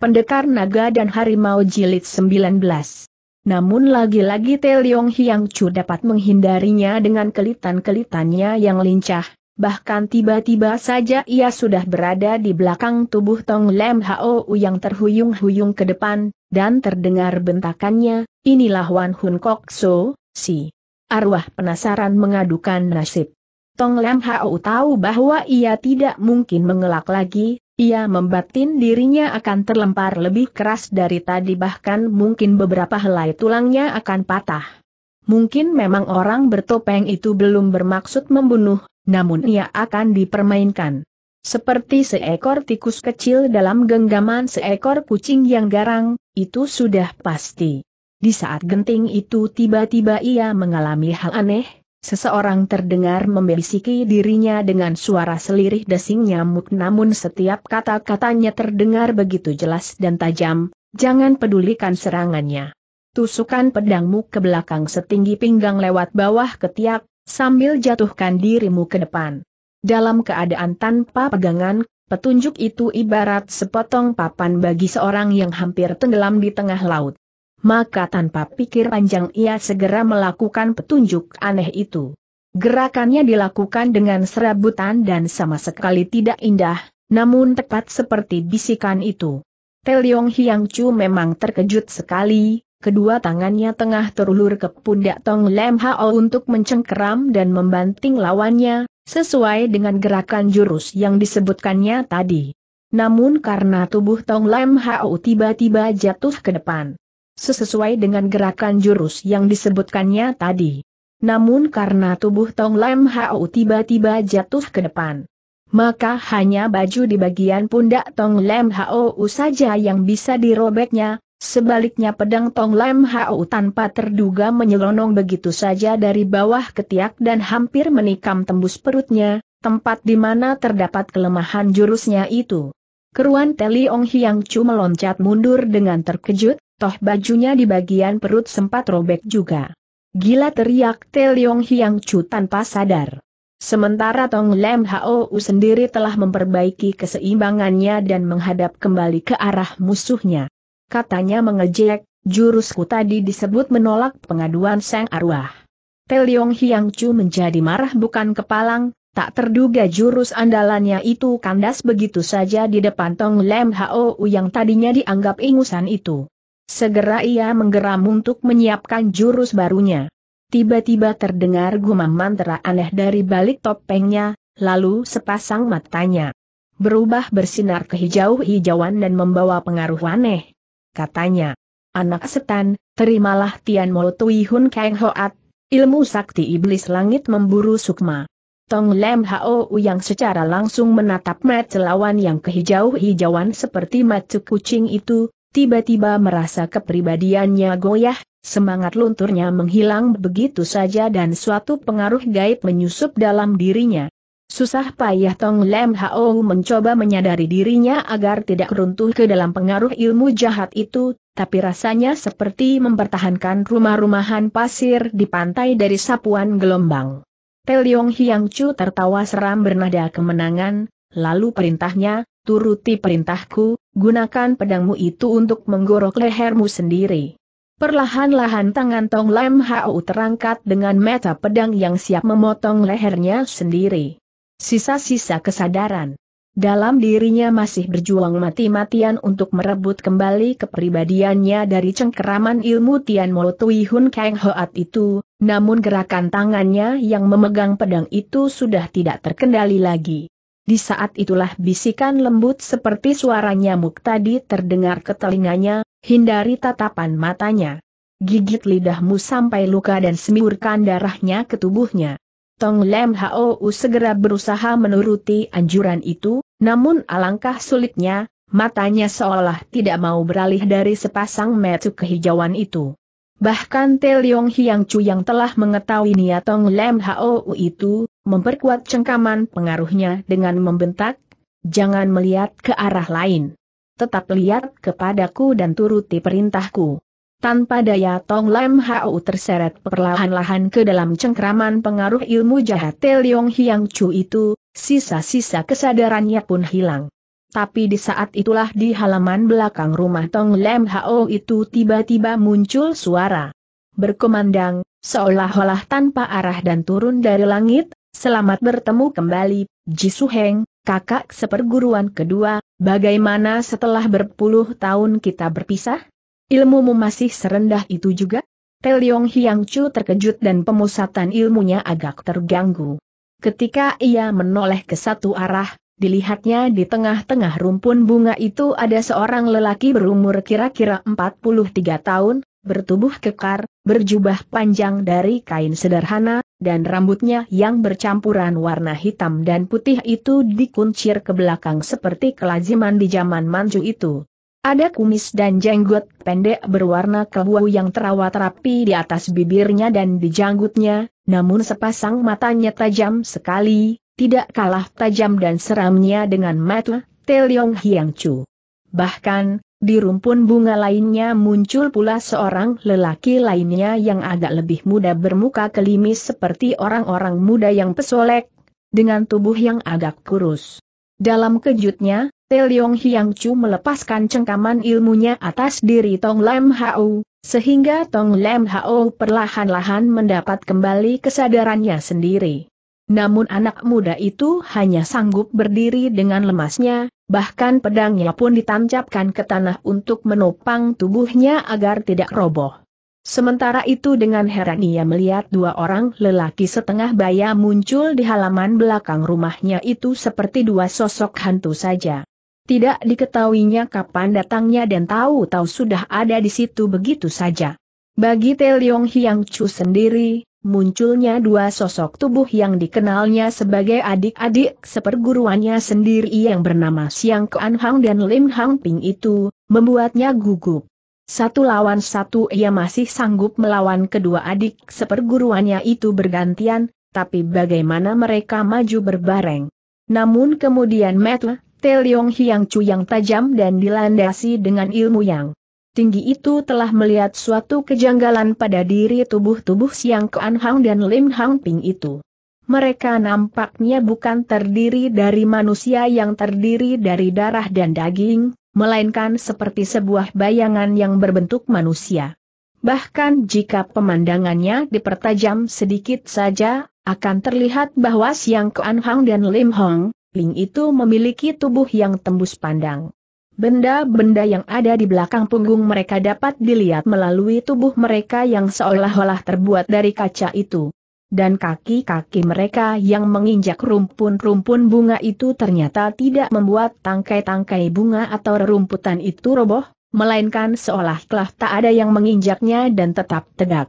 Pendekar Naga dan Harimau Jilid 19. Namun lagi-lagi Teliong Hiang Chu dapat menghindarinya dengan kelitan-kelitannya yang lincah, bahkan tiba-tiba saja ia sudah berada di belakang tubuh Tong Lem Hao yang terhuyung-huyung ke depan, dan terdengar bentakannya, inilah Wan Hun Kok So, si arwah penasaran mengadukan nasib. Tong Lam Hao tahu bahwa ia tidak mungkin mengelak lagi, ia membatin dirinya akan terlempar lebih keras dari tadi bahkan mungkin beberapa helai tulangnya akan patah. Mungkin memang orang bertopeng itu belum bermaksud membunuh, namun ia akan dipermainkan. Seperti seekor tikus kecil dalam genggaman seekor kucing yang garang, itu sudah pasti. Di saat genting itu tiba-tiba ia mengalami hal aneh, Seseorang terdengar membisiki dirinya dengan suara selirih desing nyamuk namun setiap kata-katanya terdengar begitu jelas dan tajam, jangan pedulikan serangannya. Tusukan pedangmu ke belakang setinggi pinggang lewat bawah ketiak, sambil jatuhkan dirimu ke depan. Dalam keadaan tanpa pegangan, petunjuk itu ibarat sepotong papan bagi seorang yang hampir tenggelam di tengah laut maka tanpa pikir panjang ia segera melakukan petunjuk aneh itu. Gerakannya dilakukan dengan serabutan dan sama sekali tidak indah, namun tepat seperti bisikan itu. Teliong Hiang Chu memang terkejut sekali, kedua tangannya tengah terulur ke pundak Tong Lem Hao untuk mencengkeram dan membanting lawannya, sesuai dengan gerakan jurus yang disebutkannya tadi. Namun karena tubuh Tong Lem Hao tiba-tiba jatuh ke depan sesuai dengan gerakan jurus yang disebutkannya tadi. Namun karena tubuh Tong Lam Hau tiba-tiba jatuh ke depan, maka hanya baju di bagian pundak Tong Lam Hau saja yang bisa dirobeknya, sebaliknya pedang Tong Lam Hau tanpa terduga menyelonong begitu saja dari bawah ketiak dan hampir menikam tembus perutnya, tempat di mana terdapat kelemahan jurusnya itu. Keruan Teliong Hiang Chu meloncat mundur dengan terkejut, toh bajunya di bagian perut sempat robek juga. Gila teriak Teliong Hiang Chu tanpa sadar. Sementara Tong Lem Hou sendiri telah memperbaiki keseimbangannya dan menghadap kembali ke arah musuhnya. Katanya mengejek, jurusku tadi disebut menolak pengaduan Sang Arwah. Teliong Hiang Chu menjadi marah bukan kepalang, tak terduga jurus andalannya itu kandas begitu saja di depan Tong Lem Hou yang tadinya dianggap ingusan itu. Segera ia menggeram untuk menyiapkan jurus barunya. Tiba-tiba terdengar gumam mantra aneh dari balik topengnya, lalu sepasang matanya berubah bersinar kehijau-hijauan dan membawa pengaruh aneh. Katanya, anak setan, terimalah Tian Mo Tui Hun Kang Hoat, ilmu sakti iblis langit memburu sukma. Tong Lem Hao yang secara langsung menatap mat lawan yang kehijau-hijauan seperti mata kucing itu, tiba-tiba merasa kepribadiannya goyah, semangat lunturnya menghilang begitu saja dan suatu pengaruh gaib menyusup dalam dirinya. Susah payah Tong Lem Hao mencoba menyadari dirinya agar tidak runtuh ke dalam pengaruh ilmu jahat itu, tapi rasanya seperti mempertahankan rumah-rumahan pasir di pantai dari sapuan gelombang. Teliong Hiang Chu tertawa seram bernada kemenangan, lalu perintahnya, turuti perintahku, gunakan pedangmu itu untuk menggorok lehermu sendiri. Perlahan-lahan tangan Tong Lam Hau terangkat dengan meta pedang yang siap memotong lehernya sendiri. Sisa-sisa kesadaran. Dalam dirinya masih berjuang mati-matian untuk merebut kembali kepribadiannya dari cengkeraman ilmu Tian Mo Tui Hun Kang Hoat itu, namun gerakan tangannya yang memegang pedang itu sudah tidak terkendali lagi. Di saat itulah bisikan lembut seperti suara nyamuk tadi terdengar ke telinganya, hindari tatapan matanya. Gigit lidahmu sampai luka dan semburkan darahnya ke tubuhnya. Tong Lem Hou segera berusaha menuruti anjuran itu, namun alangkah sulitnya, matanya seolah tidak mau beralih dari sepasang metu kehijauan itu. Bahkan Leong Hiang Chu yang telah mengetahui niat Tong Lem Hau itu, memperkuat cengkaman pengaruhnya dengan membentak, jangan melihat ke arah lain. Tetap lihat kepadaku dan turuti perintahku. Tanpa daya Tong Lem Hau terseret perlahan-lahan ke dalam cengkraman pengaruh ilmu jahat Leong Hiang Chu itu, sisa-sisa kesadarannya pun hilang. Tapi di saat itulah di halaman belakang rumah Tong Lem Hao itu tiba-tiba muncul suara. Berkumandang, seolah-olah tanpa arah dan turun dari langit, selamat bertemu kembali, Jisu Heng, kakak seperguruan kedua, bagaimana setelah berpuluh tahun kita berpisah? Ilmumu masih serendah itu juga? Teliong Hiang Chu terkejut dan pemusatan ilmunya agak terganggu. Ketika ia menoleh ke satu arah, dilihatnya di tengah-tengah rumpun bunga itu ada seorang lelaki berumur kira-kira 43 tahun, bertubuh kekar, berjubah panjang dari kain sederhana, dan rambutnya yang bercampuran warna hitam dan putih itu dikuncir ke belakang seperti kelaziman di zaman manju itu. Ada kumis dan jenggot pendek berwarna kebuah yang terawat rapi di atas bibirnya dan di janggutnya, namun sepasang matanya tajam sekali, tidak kalah tajam dan seramnya dengan mata Teliong Hiang Chu. Bahkan, di rumpun bunga lainnya muncul pula seorang lelaki lainnya yang agak lebih muda bermuka kelimis seperti orang-orang muda yang pesolek, dengan tubuh yang agak kurus. Dalam kejutnya, Teliong Hiang Chu melepaskan cengkaman ilmunya atas diri Tong Lam Hau, sehingga Tong Lam Hao perlahan-lahan mendapat kembali kesadarannya sendiri. Namun anak muda itu hanya sanggup berdiri dengan lemasnya, bahkan pedangnya pun ditancapkan ke tanah untuk menopang tubuhnya agar tidak roboh. Sementara itu dengan heran ia melihat dua orang lelaki setengah baya muncul di halaman belakang rumahnya itu seperti dua sosok hantu saja. Tidak diketahuinya kapan datangnya dan tahu-tahu sudah ada di situ begitu saja. Bagi Yong Hiang Chu sendiri, munculnya dua sosok tubuh yang dikenalnya sebagai adik-adik seperguruannya sendiri yang bernama Siang Kuan Hang dan Lim Hang Ping itu, membuatnya gugup. Satu lawan satu ia masih sanggup melawan kedua adik seperguruannya itu bergantian, tapi bagaimana mereka maju berbareng. Namun kemudian Tel Teliong Hiang Chu yang tajam dan dilandasi dengan ilmu yang tinggi itu telah melihat suatu kejanggalan pada diri tubuh-tubuh Siang Kuan Hang dan Lim Hang Ping itu. Mereka nampaknya bukan terdiri dari manusia yang terdiri dari darah dan daging, melainkan seperti sebuah bayangan yang berbentuk manusia. Bahkan jika pemandangannya dipertajam sedikit saja, akan terlihat bahwa Siang Kuan Hang dan Lim Hong, Ling itu memiliki tubuh yang tembus pandang. Benda-benda yang ada di belakang punggung mereka dapat dilihat melalui tubuh mereka yang seolah-olah terbuat dari kaca itu. Dan kaki-kaki mereka yang menginjak rumpun-rumpun bunga itu ternyata tidak membuat tangkai-tangkai bunga atau rumputan itu roboh, melainkan seolah telah tak ada yang menginjaknya dan tetap tegak.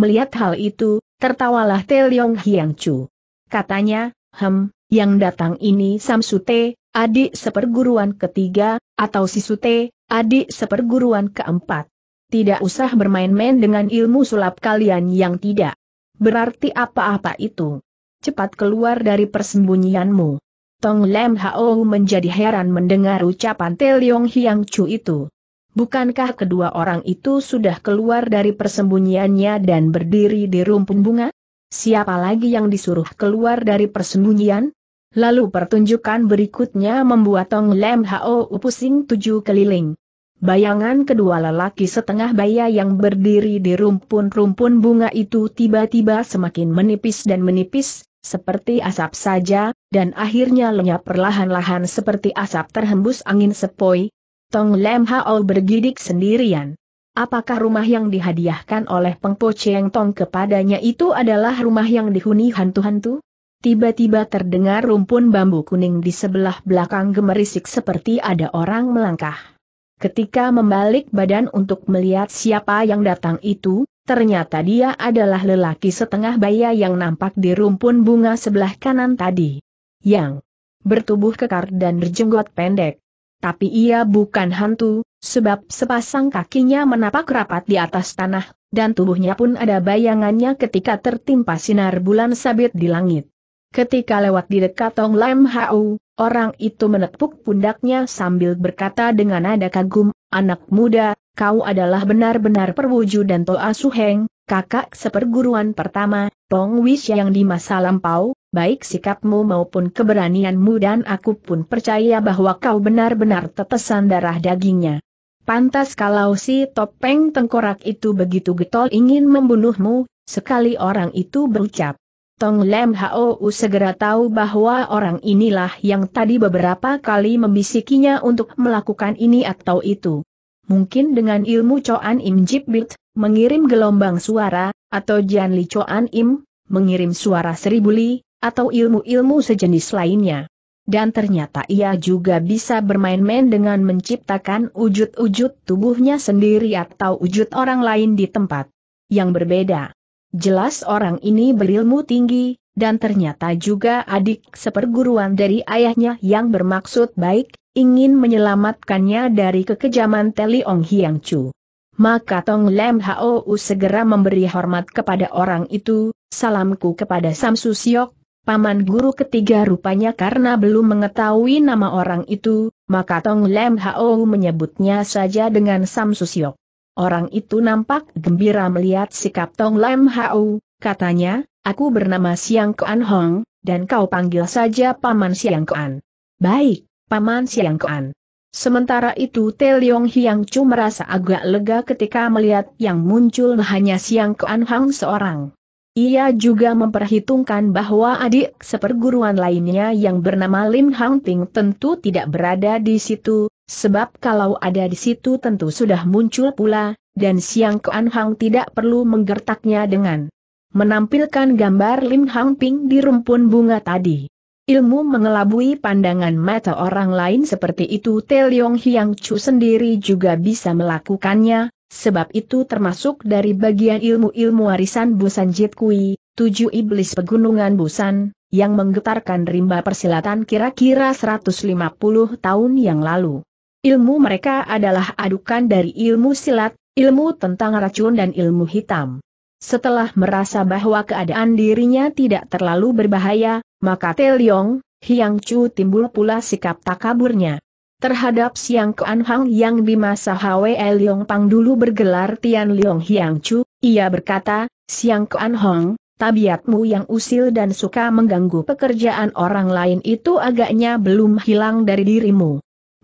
Melihat hal itu, tertawalah Teliong Hiang Chu. Katanya, hem, yang datang ini Samsute, adik seperguruan ketiga, atau si sisute, adik seperguruan keempat. Tidak usah bermain-main dengan ilmu sulap kalian yang tidak berarti apa-apa itu. Cepat keluar dari persembunyianmu. Tong Lem Hao menjadi heran mendengar ucapan Teliong Hiang Chu itu. Bukankah kedua orang itu sudah keluar dari persembunyiannya dan berdiri di rumpun bunga? Siapa lagi yang disuruh keluar dari persembunyian? Lalu pertunjukan berikutnya membuat Tong Lem Hao pusing tujuh keliling. Bayangan kedua lelaki setengah baya yang berdiri di rumpun-rumpun bunga itu tiba-tiba semakin menipis dan menipis, seperti asap saja, dan akhirnya lenyap perlahan-lahan seperti asap terhembus angin sepoi. Tong Lem Hao bergidik sendirian. Apakah rumah yang dihadiahkan oleh Pengpo Cheng Tong kepadanya itu adalah rumah yang dihuni hantu-hantu? Tiba-tiba terdengar rumpun bambu kuning di sebelah belakang gemerisik seperti ada orang melangkah. Ketika membalik badan untuk melihat siapa yang datang itu, ternyata dia adalah lelaki setengah baya yang nampak di rumpun bunga sebelah kanan tadi. Yang bertubuh kekar dan berjenggot pendek. Tapi ia bukan hantu, sebab sepasang kakinya menapak rapat di atas tanah, dan tubuhnya pun ada bayangannya ketika tertimpa sinar bulan sabit di langit. Ketika lewat di dekat Tong Lam Hau, orang itu menepuk pundaknya sambil berkata dengan nada kagum, Anak muda, kau adalah benar-benar perwujudan Toa Suheng, kakak seperguruan pertama, Tong Wish yang di masa lampau, baik sikapmu maupun keberanianmu dan aku pun percaya bahwa kau benar-benar tetesan darah dagingnya. Pantas kalau si topeng tengkorak itu begitu getol ingin membunuhmu, sekali orang itu berucap. Tong Lem Hou segera tahu bahwa orang inilah yang tadi beberapa kali membisikinya untuk melakukan ini atau itu. Mungkin dengan ilmu coan Im jip Bit, mengirim gelombang suara, atau Jian Li coan Im, mengirim suara seribu li, atau ilmu-ilmu sejenis lainnya. Dan ternyata ia juga bisa bermain-main dengan menciptakan wujud-wujud tubuhnya sendiri atau wujud orang lain di tempat yang berbeda. Jelas orang ini berilmu tinggi, dan ternyata juga adik seperguruan dari ayahnya yang bermaksud baik, ingin menyelamatkannya dari kekejaman Teli Teliong Hiang Chu. Maka Tong Lem Hou segera memberi hormat kepada orang itu, salamku kepada Samsu Siok, paman guru ketiga rupanya karena belum mengetahui nama orang itu, maka Tong Lem Hou menyebutnya saja dengan Samsu Siok. Orang itu nampak gembira melihat sikap Tong Lam Hau, katanya, aku bernama Siang Kuan Hong, dan kau panggil saja Paman Siang Kuan. Baik, Paman Siang Kuan. Sementara itu Te Leong Hiang Chu merasa agak lega ketika melihat yang muncul hanya Siang Kuan Hong seorang. Ia juga memperhitungkan bahwa adik seperguruan lainnya yang bernama Lim Hang Ting tentu tidak berada di situ, Sebab kalau ada di situ tentu sudah muncul pula, dan Siang Kuan Hang tidak perlu menggertaknya dengan menampilkan gambar Lim Hang Ping di rumpun bunga tadi. Ilmu mengelabui pandangan mata orang lain seperti itu Teliong Hiang Chu sendiri juga bisa melakukannya, sebab itu termasuk dari bagian ilmu-ilmu warisan Busan Jit Kui, tujuh iblis pegunungan Busan, yang menggetarkan rimba persilatan kira-kira 150 tahun yang lalu. Ilmu mereka adalah adukan dari ilmu silat, ilmu tentang racun dan ilmu hitam. Setelah merasa bahwa keadaan dirinya tidak terlalu berbahaya, maka Teliong, Hiang Chu timbul pula sikap takaburnya. Terhadap Siang Kuan Hang yang di masa Hwe Liong Pang dulu bergelar Tian Liong Hiang Chu, ia berkata, Siang Kuan Hong, tabiatmu yang usil dan suka mengganggu pekerjaan orang lain itu agaknya belum hilang dari dirimu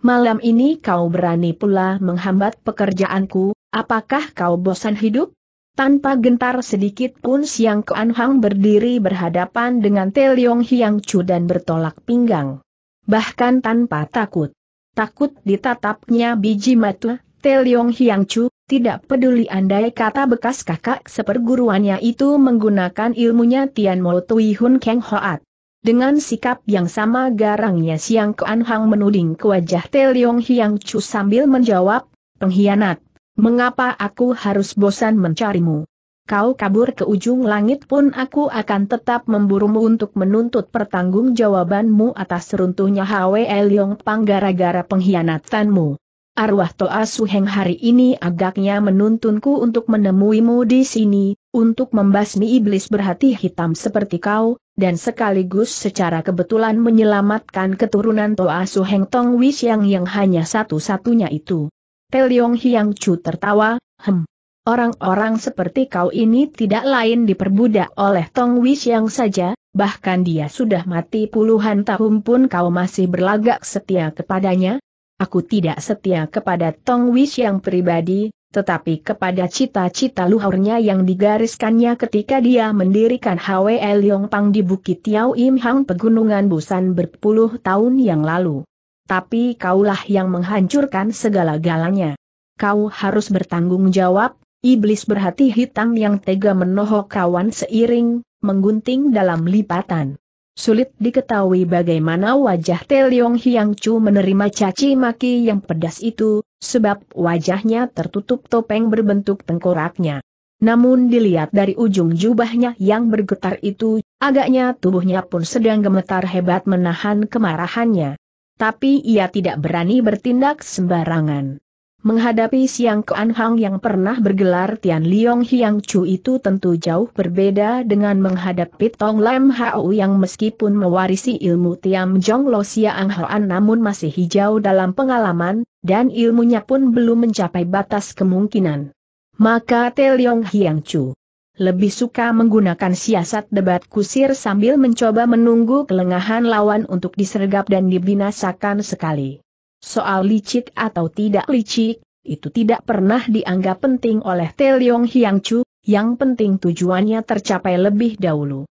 malam ini kau berani pula menghambat pekerjaanku, apakah kau bosan hidup? Tanpa gentar sedikit pun Siang Kuan Hang berdiri berhadapan dengan Te Leong Hiang Chu dan bertolak pinggang. Bahkan tanpa takut. Takut ditatapnya biji mata, Leong Hiang Chu, tidak peduli andai kata bekas kakak seperguruannya itu menggunakan ilmunya Tian Mo Tui Hun Keng Hoat. Dengan sikap yang sama garangnya Siang Kuan Hang menuding ke wajah Leong Hiang Chu sambil menjawab, pengkhianat, mengapa aku harus bosan mencarimu? Kau kabur ke ujung langit pun aku akan tetap memburumu untuk menuntut pertanggungjawabanmu atas runtuhnya Hwe Leong Pang gara-gara pengkhianatanmu. Arwah Toa Suheng hari ini agaknya menuntunku untuk menemuimu di sini, untuk membasmi iblis berhati hitam seperti kau, dan sekaligus secara kebetulan menyelamatkan keturunan Toa Suheng Tong Wisiang yang hanya satu-satunya itu. Teliong Hiang Chu tertawa, hem. Orang-orang seperti kau ini tidak lain diperbudak oleh Tong Wisiang saja, bahkan dia sudah mati puluhan tahun pun kau masih berlagak setia kepadanya, aku tidak setia kepada Tong Wish yang pribadi, tetapi kepada cita-cita luhurnya yang digariskannya ketika dia mendirikan HWL Pang di Bukit Tiao Im Hang Pegunungan Busan berpuluh tahun yang lalu. Tapi kaulah yang menghancurkan segala-galanya. Kau harus bertanggung jawab, iblis berhati hitam yang tega menohok kawan seiring, menggunting dalam lipatan. Sulit diketahui bagaimana wajah Teliong Hiang Chu menerima caci maki yang pedas itu, sebab wajahnya tertutup topeng berbentuk tengkoraknya. Namun dilihat dari ujung jubahnya yang bergetar itu, agaknya tubuhnya pun sedang gemetar hebat menahan kemarahannya. Tapi ia tidak berani bertindak sembarangan. Menghadapi Siang Kuan Hang yang pernah bergelar Tian Liong Hiang Chu itu tentu jauh berbeda dengan menghadapi Tong Lam Hao yang meskipun mewarisi ilmu Tiam Jong Lo Siang Hoan namun masih hijau dalam pengalaman, dan ilmunya pun belum mencapai batas kemungkinan. Maka Tian Liong Hiang Chu lebih suka menggunakan siasat debat kusir sambil mencoba menunggu kelengahan lawan untuk disergap dan dibinasakan sekali. Soal licik atau tidak licik, itu tidak pernah dianggap penting oleh Teliong Hiang Chu, yang penting tujuannya tercapai lebih dahulu.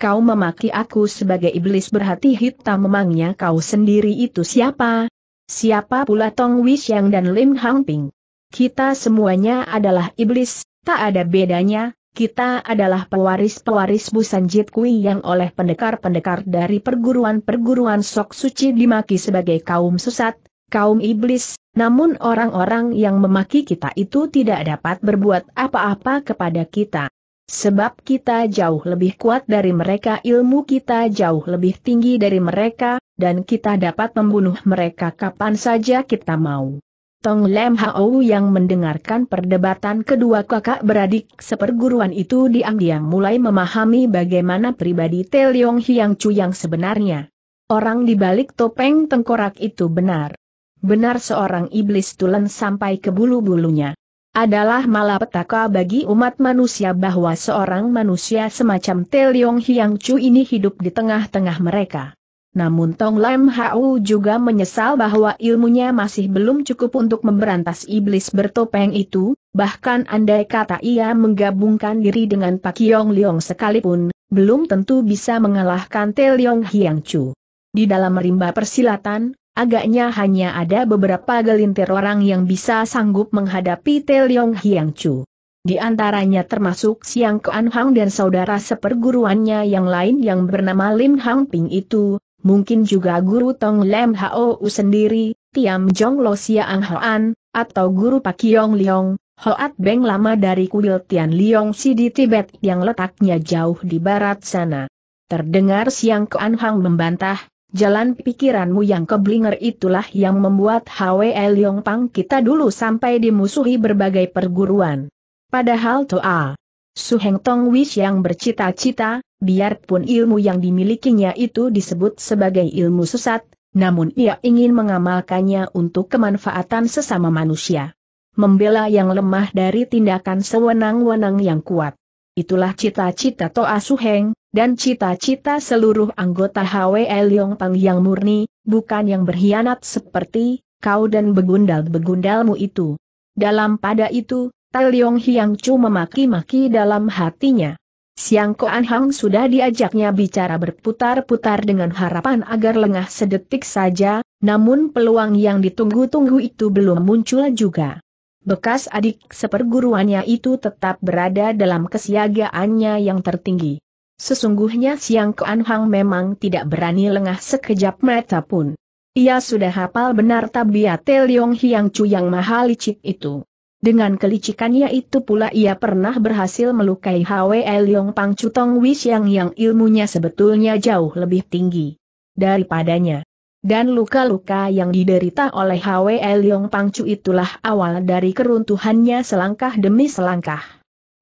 Kau memaki aku sebagai iblis berhati hitam memangnya kau sendiri itu siapa? Siapa pula Tong Wishang dan Lim Hang Ping? Kita semuanya adalah iblis, tak ada bedanya, kita adalah pewaris-pewaris Busan Jit Kui yang oleh pendekar-pendekar dari perguruan-perguruan sok suci dimaki sebagai kaum sesat, kaum iblis, namun orang-orang yang memaki kita itu tidak dapat berbuat apa-apa kepada kita. Sebab kita jauh lebih kuat dari mereka ilmu kita jauh lebih tinggi dari mereka, dan kita dapat membunuh mereka kapan saja kita mau. Tong Lem Hao yang mendengarkan perdebatan kedua kakak beradik seperguruan itu diam-diam mulai memahami bagaimana pribadi Teliong Hiang Chu yang sebenarnya. Orang di balik topeng tengkorak itu benar benar seorang iblis tulen sampai ke bulu-bulunya. Adalah malapetaka bagi umat manusia bahwa seorang manusia semacam Teliong Hiang Chu ini hidup di tengah-tengah mereka. Namun Tong Lam Hau juga menyesal bahwa ilmunya masih belum cukup untuk memberantas iblis bertopeng itu, bahkan andai kata ia menggabungkan diri dengan Pak Yong Leong sekalipun, belum tentu bisa mengalahkan Te Leong Hiang Chu. Di dalam rimba persilatan, Agaknya hanya ada beberapa gelintir orang yang bisa sanggup menghadapi Teliong Hiang Chu. Di antaranya termasuk Siang Kuan Hang dan saudara seperguruannya yang lain yang bernama Lim Hang Ping itu, mungkin juga guru Tong Lem Hao sendiri, Tiam Jong Lo Siang Hoan, atau guru Pak Yong Leong, Hoat Beng lama dari kuil Tian Leong Si di Tibet yang letaknya jauh di barat sana. Terdengar Siang Kuan Hang membantah, Jalan pikiranmu yang keblinger itulah yang membuat Hwe Leong Pang kita dulu sampai dimusuhi berbagai perguruan. Padahal Toa Heng Tong Wish yang bercita-cita, biarpun ilmu yang dimilikinya itu disebut sebagai ilmu sesat, namun ia ingin mengamalkannya untuk kemanfaatan sesama manusia. Membela yang lemah dari tindakan sewenang-wenang yang kuat. Itulah cita-cita Toa Heng dan cita-cita seluruh anggota HWL Yong Pang yang murni, bukan yang berkhianat seperti kau dan begundal-begundalmu itu. Dalam pada itu, Tai Leong Hiang Chu memaki-maki dalam hatinya. Siang Koan Hang sudah diajaknya bicara berputar-putar dengan harapan agar lengah sedetik saja, namun peluang yang ditunggu-tunggu itu belum muncul juga. Bekas adik seperguruannya itu tetap berada dalam kesiagaannya yang tertinggi. Sesungguhnya Siang Kuan Hang memang tidak berani lengah sekejap mata pun. Ia sudah hafal benar tabiat Teliong Hiang Chu yang maha licik itu. Dengan kelicikannya itu pula ia pernah berhasil melukai Hwe Liong Pang Cutong Wisiang yang ilmunya sebetulnya jauh lebih tinggi daripadanya. Dan luka-luka yang diderita oleh Hwe Liong Pang Chu itulah awal dari keruntuhannya selangkah demi selangkah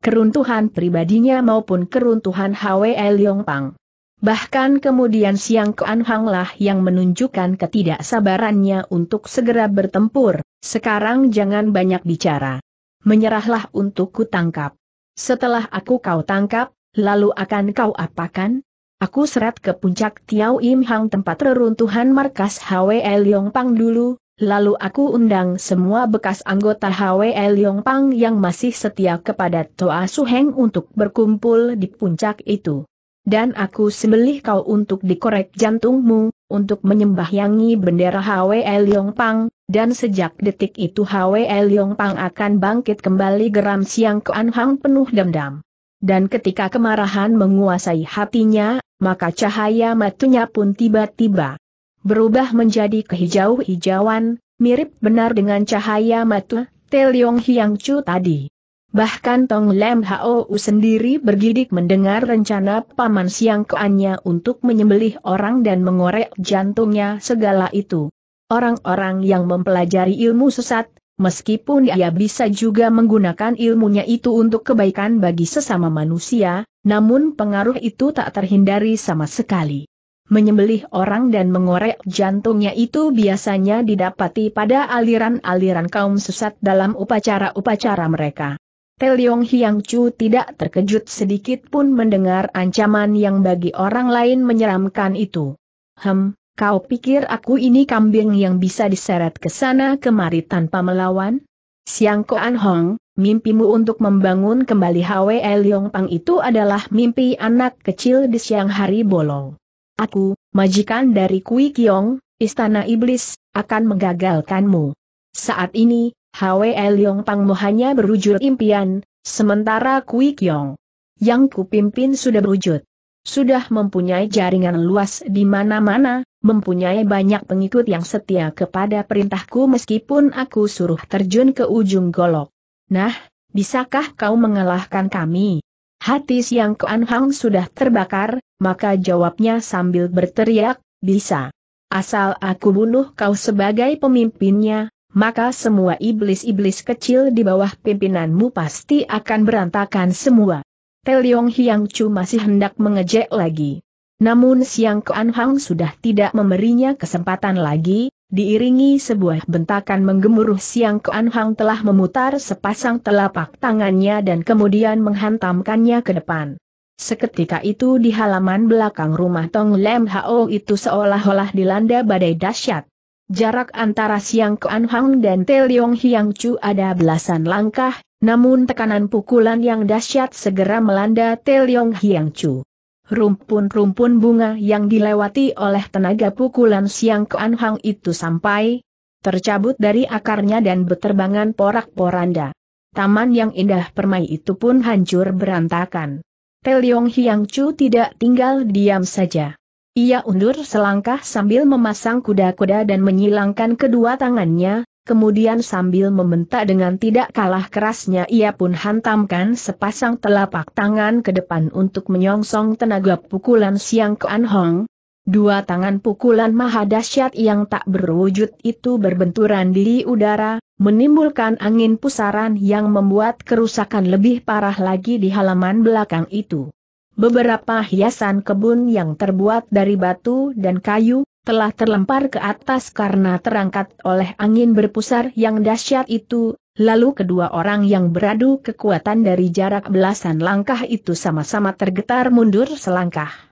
keruntuhan pribadinya maupun keruntuhan HWL Yongpang. Bahkan kemudian Siang Kuan Hang lah yang menunjukkan ketidaksabarannya untuk segera bertempur, sekarang jangan banyak bicara. Menyerahlah untuk tangkap. Setelah aku kau tangkap, lalu akan kau apakan? Aku seret ke puncak Tiao Im Hang tempat reruntuhan markas HWL Yongpang dulu, Lalu aku undang semua bekas anggota HWL Pang yang masih setia kepada Toa Heng untuk berkumpul di puncak itu. Dan aku sembelih kau untuk dikorek jantungmu, untuk menyembahyangi bendera HWL Pang, dan sejak detik itu HWL Pang akan bangkit kembali geram siang ke Anhang penuh dendam. Dan ketika kemarahan menguasai hatinya, maka cahaya matunya pun tiba-tiba berubah menjadi kehijau-hijauan, mirip benar dengan cahaya mata Teliong Hiang Chu tadi. Bahkan Tong Lem Hou sendiri bergidik mendengar rencana Paman Siang Keannya untuk menyembelih orang dan mengorek jantungnya segala itu. Orang-orang yang mempelajari ilmu sesat, meskipun ia bisa juga menggunakan ilmunya itu untuk kebaikan bagi sesama manusia, namun pengaruh itu tak terhindari sama sekali menyembelih orang dan mengorek jantungnya itu biasanya didapati pada aliran-aliran kaum sesat dalam upacara-upacara mereka. Teliong Hiang Chu tidak terkejut sedikit pun mendengar ancaman yang bagi orang lain menyeramkan itu. Hem, kau pikir aku ini kambing yang bisa diseret ke sana kemari tanpa melawan? Siang Koan Hong, mimpimu untuk membangun kembali Hwe Leong Pang itu adalah mimpi anak kecil di siang hari bolong aku, majikan dari Kui Kiong, Istana Iblis, akan menggagalkanmu. Saat ini, Hwe Leong Pangmu hanya berujur impian, sementara Kui Kiong yang kupimpin sudah berujud. Sudah mempunyai jaringan luas di mana-mana, mempunyai banyak pengikut yang setia kepada perintahku meskipun aku suruh terjun ke ujung golok. Nah, bisakah kau mengalahkan kami? Hati Siang Kuan Hang sudah terbakar, maka jawabnya sambil berteriak, bisa. Asal aku bunuh kau sebagai pemimpinnya, maka semua iblis-iblis kecil di bawah pimpinanmu pasti akan berantakan semua. Teliong Hyang Chu masih hendak mengejek lagi. Namun Siang Kuan Hang sudah tidak memberinya kesempatan lagi, diiringi sebuah bentakan menggemuruh Siang Kuan Hang telah memutar sepasang telapak tangannya dan kemudian menghantamkannya ke depan. Seketika itu di halaman belakang rumah Tong Lem Hao itu seolah-olah dilanda badai dahsyat. Jarak antara Siang Kuan Hang dan Te Leong Hiang Chu ada belasan langkah, namun tekanan pukulan yang dahsyat segera melanda Te Leong Hiang Chu. Rumpun-rumpun bunga yang dilewati oleh tenaga pukulan Siang Kuan Hang itu sampai tercabut dari akarnya dan beterbangan porak-poranda. Taman yang indah permai itu pun hancur berantakan. Teliong Hiang Chu tidak tinggal diam saja. Ia undur selangkah sambil memasang kuda-kuda dan menyilangkan kedua tangannya, kemudian sambil membentak dengan tidak kalah kerasnya ia pun hantamkan sepasang telapak tangan ke depan untuk menyongsong tenaga pukulan Siang Kuan Hong, Dua tangan pukulan maha dahsyat yang tak berwujud itu berbenturan di udara, menimbulkan angin pusaran yang membuat kerusakan lebih parah lagi di halaman belakang itu. Beberapa hiasan kebun yang terbuat dari batu dan kayu, telah terlempar ke atas karena terangkat oleh angin berpusar yang dahsyat itu, lalu kedua orang yang beradu kekuatan dari jarak belasan langkah itu sama-sama tergetar mundur selangkah.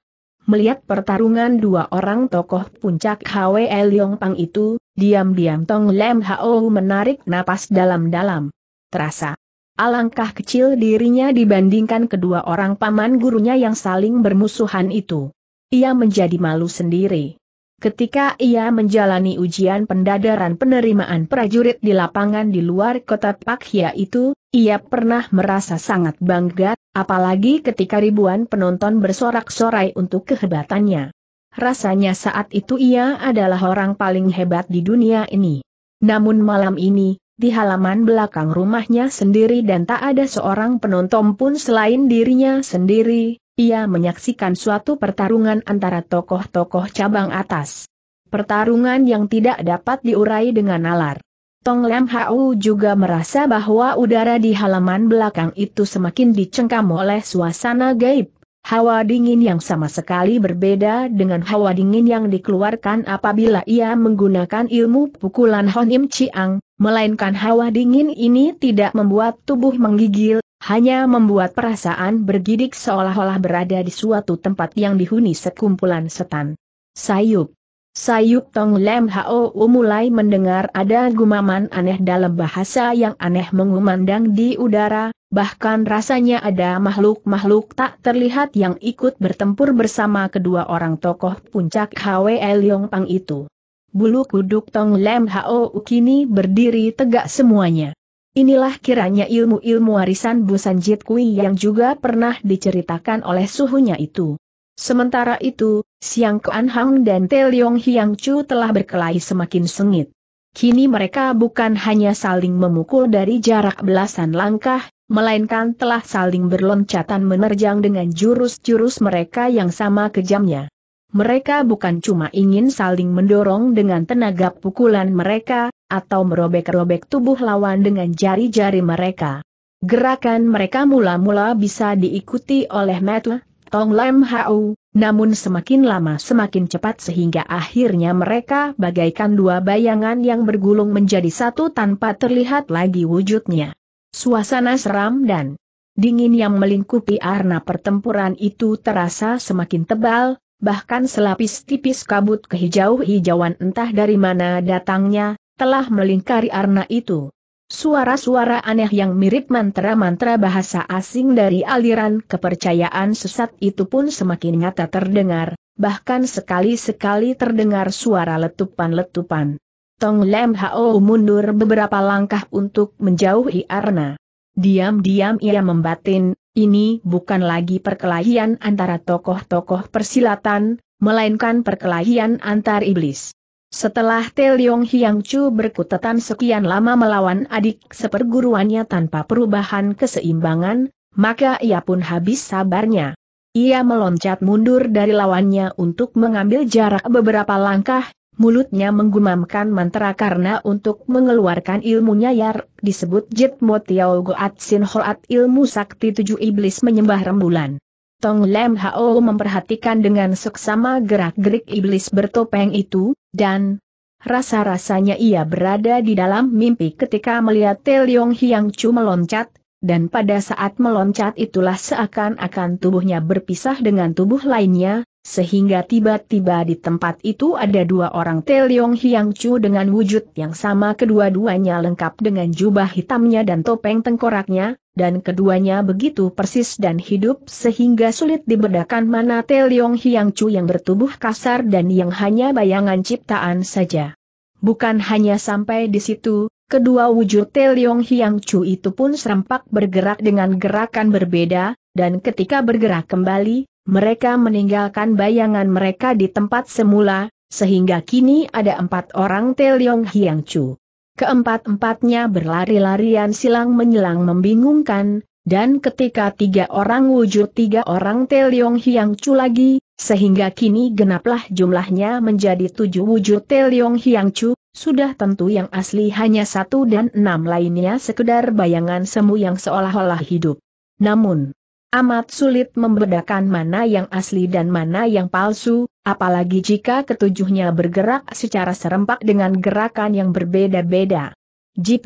Melihat pertarungan dua orang tokoh puncak Hwe Leong Pang itu, diam-diam Tong Lem Hao menarik napas dalam-dalam. Terasa. Alangkah kecil dirinya dibandingkan kedua orang paman gurunya yang saling bermusuhan itu. Ia menjadi malu sendiri. Ketika ia menjalani ujian pendadaran penerimaan prajurit di lapangan di luar kota Pakhia itu, ia pernah merasa sangat bangga, apalagi ketika ribuan penonton bersorak-sorai untuk kehebatannya. Rasanya saat itu ia adalah orang paling hebat di dunia ini. Namun malam ini, di halaman belakang rumahnya sendiri dan tak ada seorang penonton pun selain dirinya sendiri, ia menyaksikan suatu pertarungan antara tokoh-tokoh cabang atas. Pertarungan yang tidak dapat diurai dengan nalar. Tong Lam Hau juga merasa bahwa udara di halaman belakang itu semakin dicengkam oleh suasana gaib. Hawa dingin yang sama sekali berbeda dengan hawa dingin yang dikeluarkan apabila ia menggunakan ilmu pukulan Honim Im Chiang, melainkan hawa dingin ini tidak membuat tubuh menggigil, hanya membuat perasaan bergidik seolah-olah berada di suatu tempat yang dihuni sekumpulan setan. Sayup. Sayup Tong Lem Hao mulai mendengar ada gumaman aneh dalam bahasa yang aneh mengumandang di udara, bahkan rasanya ada makhluk-makhluk tak terlihat yang ikut bertempur bersama kedua orang tokoh puncak Hwe Leong Pang itu. Bulu kuduk Tong Lem Hao kini berdiri tegak semuanya. Inilah kiranya ilmu-ilmu warisan Busan Jit Kui yang juga pernah diceritakan oleh suhunya itu. Sementara itu, Siang Kuan Hang dan Te Leong Hiang Chu telah berkelahi semakin sengit. Kini mereka bukan hanya saling memukul dari jarak belasan langkah, melainkan telah saling berloncatan menerjang dengan jurus-jurus mereka yang sama kejamnya. Mereka bukan cuma ingin saling mendorong dengan tenaga pukulan mereka, atau merobek-robek tubuh lawan dengan jari-jari mereka. Gerakan mereka mula-mula bisa diikuti oleh Metu, Tong Lam Hau, namun semakin lama semakin cepat sehingga akhirnya mereka bagaikan dua bayangan yang bergulung menjadi satu tanpa terlihat lagi wujudnya. Suasana seram dan dingin yang melingkupi arna pertempuran itu terasa semakin tebal, bahkan selapis tipis kabut kehijau-hijauan entah dari mana datangnya, telah melingkari arna itu. Suara-suara aneh yang mirip mantra-mantra bahasa asing dari aliran kepercayaan sesat itu pun semakin nyata terdengar, bahkan sekali-sekali terdengar suara letupan-letupan. Tong Lem Hao mundur beberapa langkah untuk menjauhi Arna. Diam-diam ia membatin, ini bukan lagi perkelahian antara tokoh-tokoh persilatan, melainkan perkelahian antar iblis. Setelah Teliong Hiang Chu berkutetan sekian lama melawan adik seperguruannya tanpa perubahan keseimbangan, maka ia pun habis sabarnya. Ia meloncat mundur dari lawannya untuk mengambil jarak beberapa langkah, mulutnya menggumamkan mantra karena untuk mengeluarkan ilmunya Yar, disebut Jit Tiao Goat Sin Hoat ilmu sakti tujuh iblis menyembah rembulan. Tong Lem Hao memperhatikan dengan seksama gerak-gerik iblis bertopeng itu, dan rasa-rasanya ia berada di dalam mimpi ketika melihat Teliong Hiang Chu meloncat, dan pada saat meloncat itulah seakan-akan tubuhnya berpisah dengan tubuh lainnya, sehingga tiba-tiba di tempat itu ada dua orang Teliong Hiang Chu dengan wujud yang sama kedua-duanya lengkap dengan jubah hitamnya dan topeng tengkoraknya, dan keduanya begitu persis dan hidup sehingga sulit dibedakan mana Teliong Hiang Chu yang bertubuh kasar dan yang hanya bayangan ciptaan saja. Bukan hanya sampai di situ, kedua wujud Teliong Hiang Chu itu pun serempak bergerak dengan gerakan berbeda, dan ketika bergerak kembali, mereka meninggalkan bayangan mereka di tempat semula, sehingga kini ada empat orang Teliong Hiang Chu. Keempat-empatnya berlari-larian silang menyilang, membingungkan, dan ketika tiga orang wujud tiga orang Teliong Hiang Chu lagi, sehingga kini genaplah jumlahnya menjadi tujuh wujud Teliong Hiang Chu, sudah tentu yang asli hanya satu dan enam lainnya sekedar bayangan semu yang seolah-olah hidup. Namun, Amat sulit membedakan mana yang asli dan mana yang palsu, apalagi jika ketujuhnya bergerak secara serempak dengan gerakan yang berbeda-beda.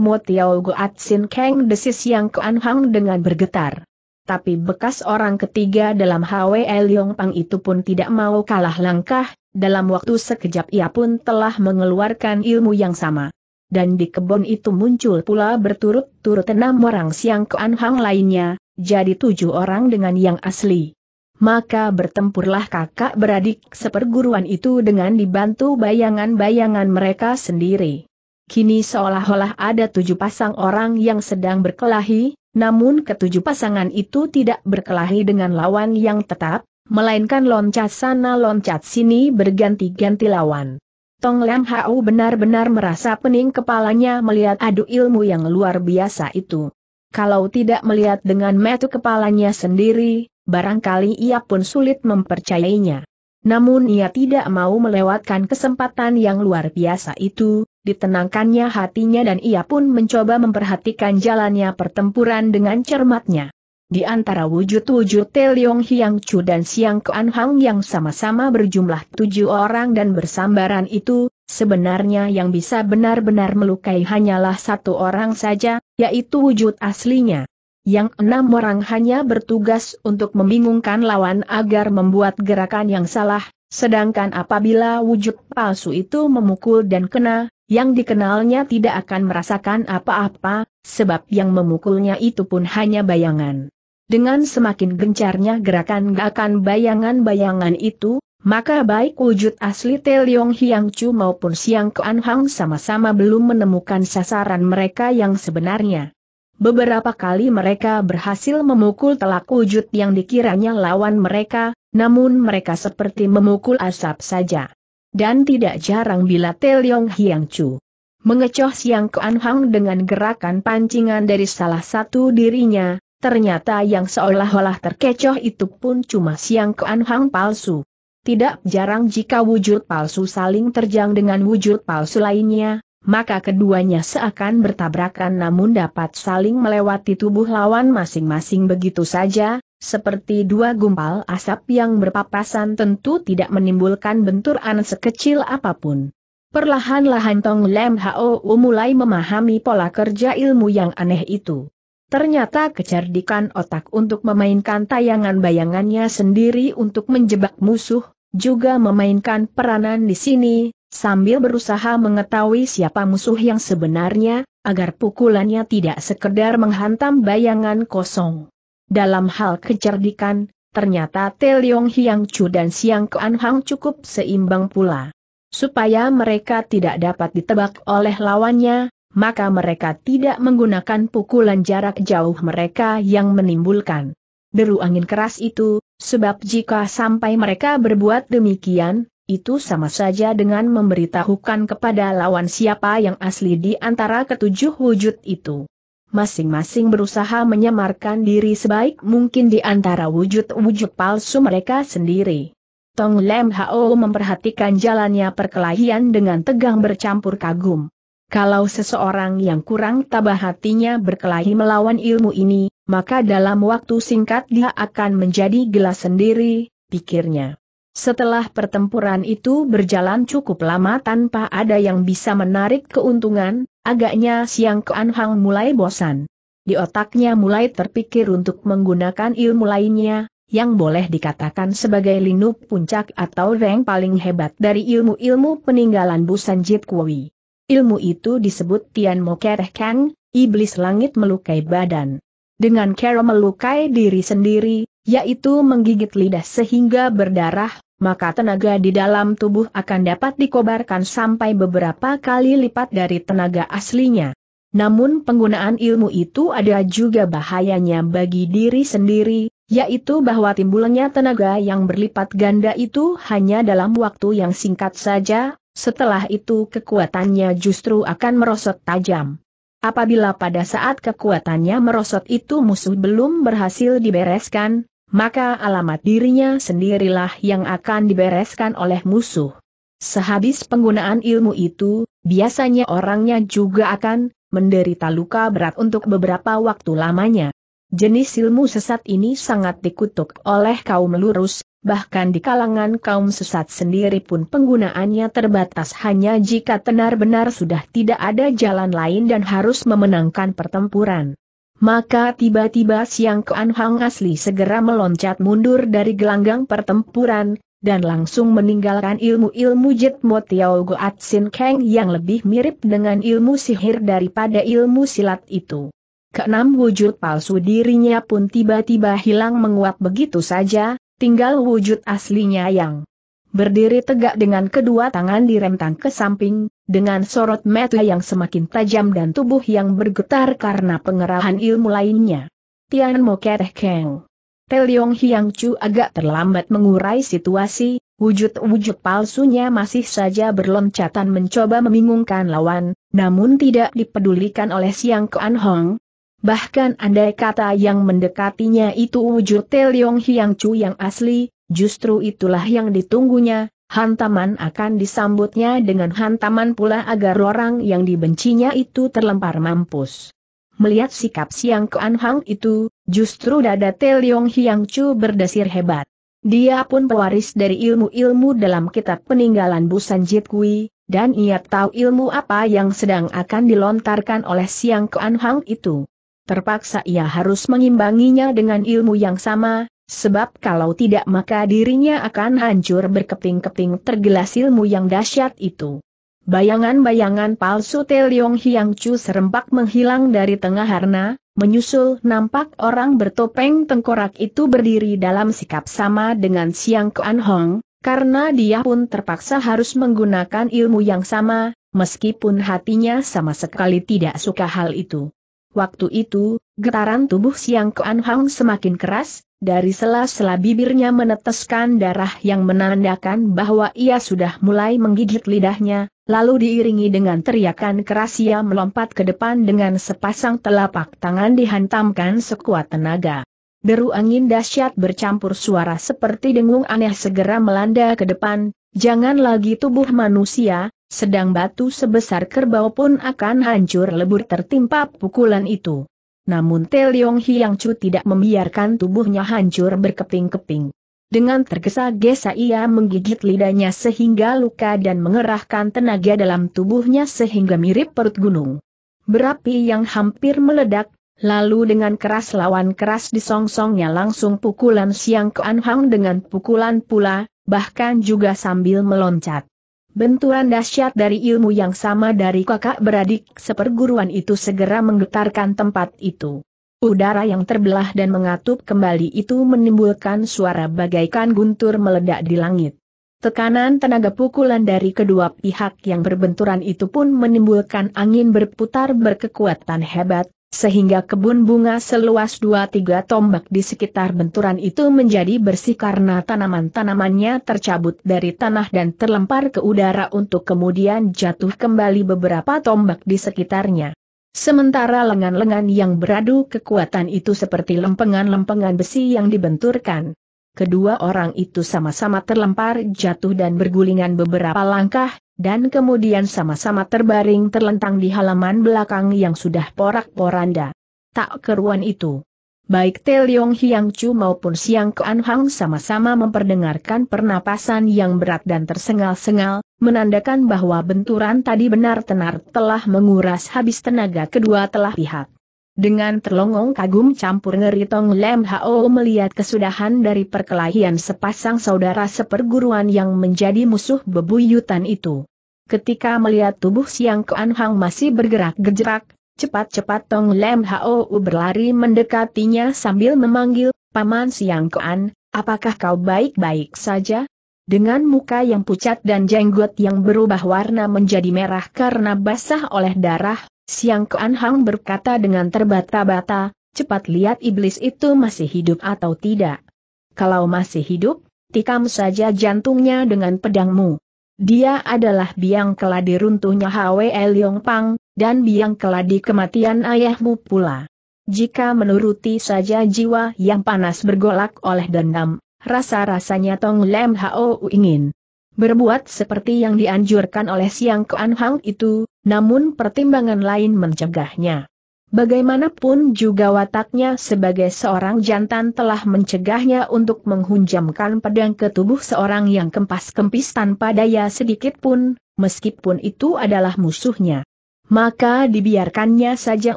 Mo Tiao Goat Sin Kang desis yang Kuan Hang dengan bergetar. Tapi bekas orang ketiga dalam HWE Leong Pang itu pun tidak mau kalah langkah, dalam waktu sekejap ia pun telah mengeluarkan ilmu yang sama. Dan di kebun itu muncul pula berturut-turut enam orang siang Kuan Hang lainnya, jadi tujuh orang dengan yang asli. Maka bertempurlah kakak beradik seperguruan itu dengan dibantu bayangan-bayangan mereka sendiri. Kini seolah-olah ada tujuh pasang orang yang sedang berkelahi, namun ketujuh pasangan itu tidak berkelahi dengan lawan yang tetap, melainkan loncat sana loncat sini berganti-ganti lawan. Tong Lam Hau benar-benar merasa pening kepalanya melihat adu ilmu yang luar biasa itu. Kalau tidak melihat dengan metu kepalanya sendiri, barangkali ia pun sulit mempercayainya. Namun ia tidak mau melewatkan kesempatan yang luar biasa itu, ditenangkannya hatinya dan ia pun mencoba memperhatikan jalannya pertempuran dengan cermatnya. Di antara wujud-wujud Teliong Hiang Chu dan Siang Kuan Hang yang sama-sama berjumlah tujuh orang dan bersambaran itu, sebenarnya yang bisa benar-benar melukai hanyalah satu orang saja, yaitu wujud aslinya. Yang enam orang hanya bertugas untuk membingungkan lawan agar membuat gerakan yang salah, sedangkan apabila wujud palsu itu memukul dan kena, yang dikenalnya tidak akan merasakan apa-apa, sebab yang memukulnya itu pun hanya bayangan. Dengan semakin gencarnya gerakan-gerakan bayangan-bayangan itu, maka baik wujud asli Leong Hiang Chu maupun Siang Kuan Hang sama-sama belum menemukan sasaran mereka yang sebenarnya. Beberapa kali mereka berhasil memukul telak wujud yang dikiranya lawan mereka, namun mereka seperti memukul asap saja. Dan tidak jarang bila Leong Hiang Chu mengecoh Siang Kuan Hang dengan gerakan pancingan dari salah satu dirinya, ternyata yang seolah-olah terkecoh itu pun cuma Siang Kuan Hang palsu. Tidak jarang jika wujud palsu saling terjang dengan wujud palsu lainnya, maka keduanya seakan bertabrakan namun dapat saling melewati tubuh lawan masing-masing begitu saja, seperti dua gumpal asap yang berpapasan tentu tidak menimbulkan benturan sekecil apapun. Perlahan-lahan Tong Lem Hao mulai memahami pola kerja ilmu yang aneh itu. Ternyata kecerdikan otak untuk memainkan tayangan bayangannya sendiri untuk menjebak musuh, juga memainkan peranan di sini, sambil berusaha mengetahui siapa musuh yang sebenarnya, agar pukulannya tidak sekedar menghantam bayangan kosong. Dalam hal kecerdikan, ternyata Te Leong Hiang Chu dan Siang Kuan Hang cukup seimbang pula. Supaya mereka tidak dapat ditebak oleh lawannya, maka mereka tidak menggunakan pukulan jarak jauh mereka yang menimbulkan. Deru angin keras itu, Sebab jika sampai mereka berbuat demikian, itu sama saja dengan memberitahukan kepada lawan siapa yang asli di antara ketujuh wujud itu. Masing-masing berusaha menyamarkan diri sebaik mungkin di antara wujud-wujud palsu mereka sendiri. Tong Lem Hao memperhatikan jalannya perkelahian dengan tegang bercampur kagum. Kalau seseorang yang kurang tabah hatinya berkelahi melawan ilmu ini, maka dalam waktu singkat dia akan menjadi gelas sendiri, pikirnya. Setelah pertempuran itu berjalan cukup lama tanpa ada yang bisa menarik keuntungan, agaknya Siang keanhang mulai bosan. Di otaknya mulai terpikir untuk menggunakan ilmu lainnya, yang boleh dikatakan sebagai linup puncak atau reng paling hebat dari ilmu-ilmu peninggalan Busan Jit Kui. Ilmu itu disebut Tian Mokereh Kang, iblis langit melukai badan. Dengan cara melukai diri sendiri, yaitu menggigit lidah sehingga berdarah, maka tenaga di dalam tubuh akan dapat dikobarkan sampai beberapa kali lipat dari tenaga aslinya. Namun penggunaan ilmu itu ada juga bahayanya bagi diri sendiri, yaitu bahwa timbulnya tenaga yang berlipat ganda itu hanya dalam waktu yang singkat saja, setelah itu kekuatannya justru akan merosot tajam. Apabila pada saat kekuatannya merosot itu musuh belum berhasil dibereskan, maka alamat dirinya sendirilah yang akan dibereskan oleh musuh. Sehabis penggunaan ilmu itu, biasanya orangnya juga akan menderita luka berat untuk beberapa waktu lamanya. Jenis ilmu sesat ini sangat dikutuk oleh kaum lurus, bahkan di kalangan kaum sesat sendiri pun penggunaannya terbatas hanya jika benar-benar sudah tidak ada jalan lain dan harus memenangkan pertempuran. Maka tiba-tiba Siang Kuan Hang asli segera meloncat mundur dari gelanggang pertempuran, dan langsung meninggalkan ilmu-ilmu Mo Tiao Goat Sin Kang yang lebih mirip dengan ilmu sihir daripada ilmu silat itu. Keenam wujud palsu dirinya pun tiba-tiba hilang menguap begitu saja, tinggal wujud aslinya yang berdiri tegak dengan kedua tangan direntang ke samping, dengan sorot mata yang semakin tajam dan tubuh yang bergetar karena pengerahan ilmu lainnya. Tian Mo Keteh Keng. Teliong Hiang Chu agak terlambat mengurai situasi, wujud-wujud palsunya masih saja berloncatan mencoba membingungkan lawan, namun tidak dipedulikan oleh Siang Kuan Hong, Bahkan andai kata yang mendekatinya itu wujud Teliong Hiang Chu yang asli, justru itulah yang ditunggunya, hantaman akan disambutnya dengan hantaman pula agar orang yang dibencinya itu terlempar mampus. Melihat sikap Siang Kuan Hang itu, justru dada Teliong Hiang Chu berdesir hebat. Dia pun pewaris dari ilmu-ilmu dalam kitab peninggalan Busan Jit Kui, dan ia tahu ilmu apa yang sedang akan dilontarkan oleh Siang Kuan Hang itu. Terpaksa ia harus mengimbanginya dengan ilmu yang sama, sebab kalau tidak maka dirinya akan hancur berkeping-keping tergelas ilmu yang dahsyat itu. Bayangan-bayangan palsu Teliong Hiang Chu serempak menghilang dari tengah harna, menyusul nampak orang bertopeng tengkorak itu berdiri dalam sikap sama dengan Siang Kuan Hong, karena dia pun terpaksa harus menggunakan ilmu yang sama, meskipun hatinya sama sekali tidak suka hal itu. Waktu itu, getaran tubuh Siang Kuan Hang semakin keras, dari sela-sela bibirnya meneteskan darah yang menandakan bahwa ia sudah mulai menggigit lidahnya, lalu diiringi dengan teriakan keras ia melompat ke depan dengan sepasang telapak tangan dihantamkan sekuat tenaga. Deru angin dahsyat bercampur suara seperti dengung aneh segera melanda ke depan, jangan lagi tubuh manusia, sedang batu sebesar kerbau pun akan hancur lebur tertimpa pukulan itu. Namun Teliong Hiang Chu tidak membiarkan tubuhnya hancur berkeping-keping. Dengan tergesa-gesa ia menggigit lidahnya sehingga luka dan mengerahkan tenaga dalam tubuhnya sehingga mirip perut gunung. Berapi yang hampir meledak, Lalu dengan keras lawan keras disongsongnya langsung pukulan Siang ke Anhang dengan pukulan pula, bahkan juga sambil meloncat. Benturan dahsyat dari ilmu yang sama dari kakak beradik seperguruan itu segera menggetarkan tempat itu. Udara yang terbelah dan mengatup kembali itu menimbulkan suara bagaikan guntur meledak di langit. Tekanan tenaga pukulan dari kedua pihak yang berbenturan itu pun menimbulkan angin berputar berkekuatan hebat, sehingga kebun bunga seluas dua tiga tombak di sekitar benturan itu menjadi bersih karena tanaman-tanamannya tercabut dari tanah dan terlempar ke udara untuk kemudian jatuh kembali beberapa tombak di sekitarnya. Sementara lengan-lengan yang beradu kekuatan itu seperti lempengan-lempengan besi yang dibenturkan. Kedua orang itu sama-sama terlempar jatuh dan bergulingan beberapa langkah, dan kemudian sama-sama terbaring terlentang di halaman belakang yang sudah porak-poranda. Tak keruan itu. Baik Te Leong Hiang Chu maupun Siang Kuan Hang sama-sama memperdengarkan pernapasan yang berat dan tersengal-sengal, menandakan bahwa benturan tadi benar-benar telah menguras habis tenaga kedua telah pihak. Dengan terlongong kagum campur ngeri Tong Lem Hao melihat kesudahan dari perkelahian sepasang saudara seperguruan yang menjadi musuh bebuyutan itu. Ketika melihat tubuh Siang Kuan Hang masih bergerak-gejerak, cepat-cepat Tong Lem Hao berlari mendekatinya sambil memanggil, Paman Siang Kuan, apakah kau baik-baik saja? Dengan muka yang pucat dan jenggot yang berubah warna menjadi merah karena basah oleh darah, Siang Kuan Hang berkata dengan terbata-bata, cepat lihat iblis itu masih hidup atau tidak. Kalau masih hidup, tikam saja jantungnya dengan pedangmu. Dia adalah biang keladi runtuhnya Hwe Yong Pang, dan biang keladi kematian ayahmu pula. Jika menuruti saja jiwa yang panas bergolak oleh dendam, rasa-rasanya Tong Lem Hao ingin berbuat seperti yang dianjurkan oleh Siang Kuan Hang itu, namun pertimbangan lain mencegahnya. Bagaimanapun juga wataknya sebagai seorang jantan telah mencegahnya untuk menghunjamkan pedang ke tubuh seorang yang kempas-kempis tanpa daya sedikit pun, meskipun itu adalah musuhnya. Maka dibiarkannya saja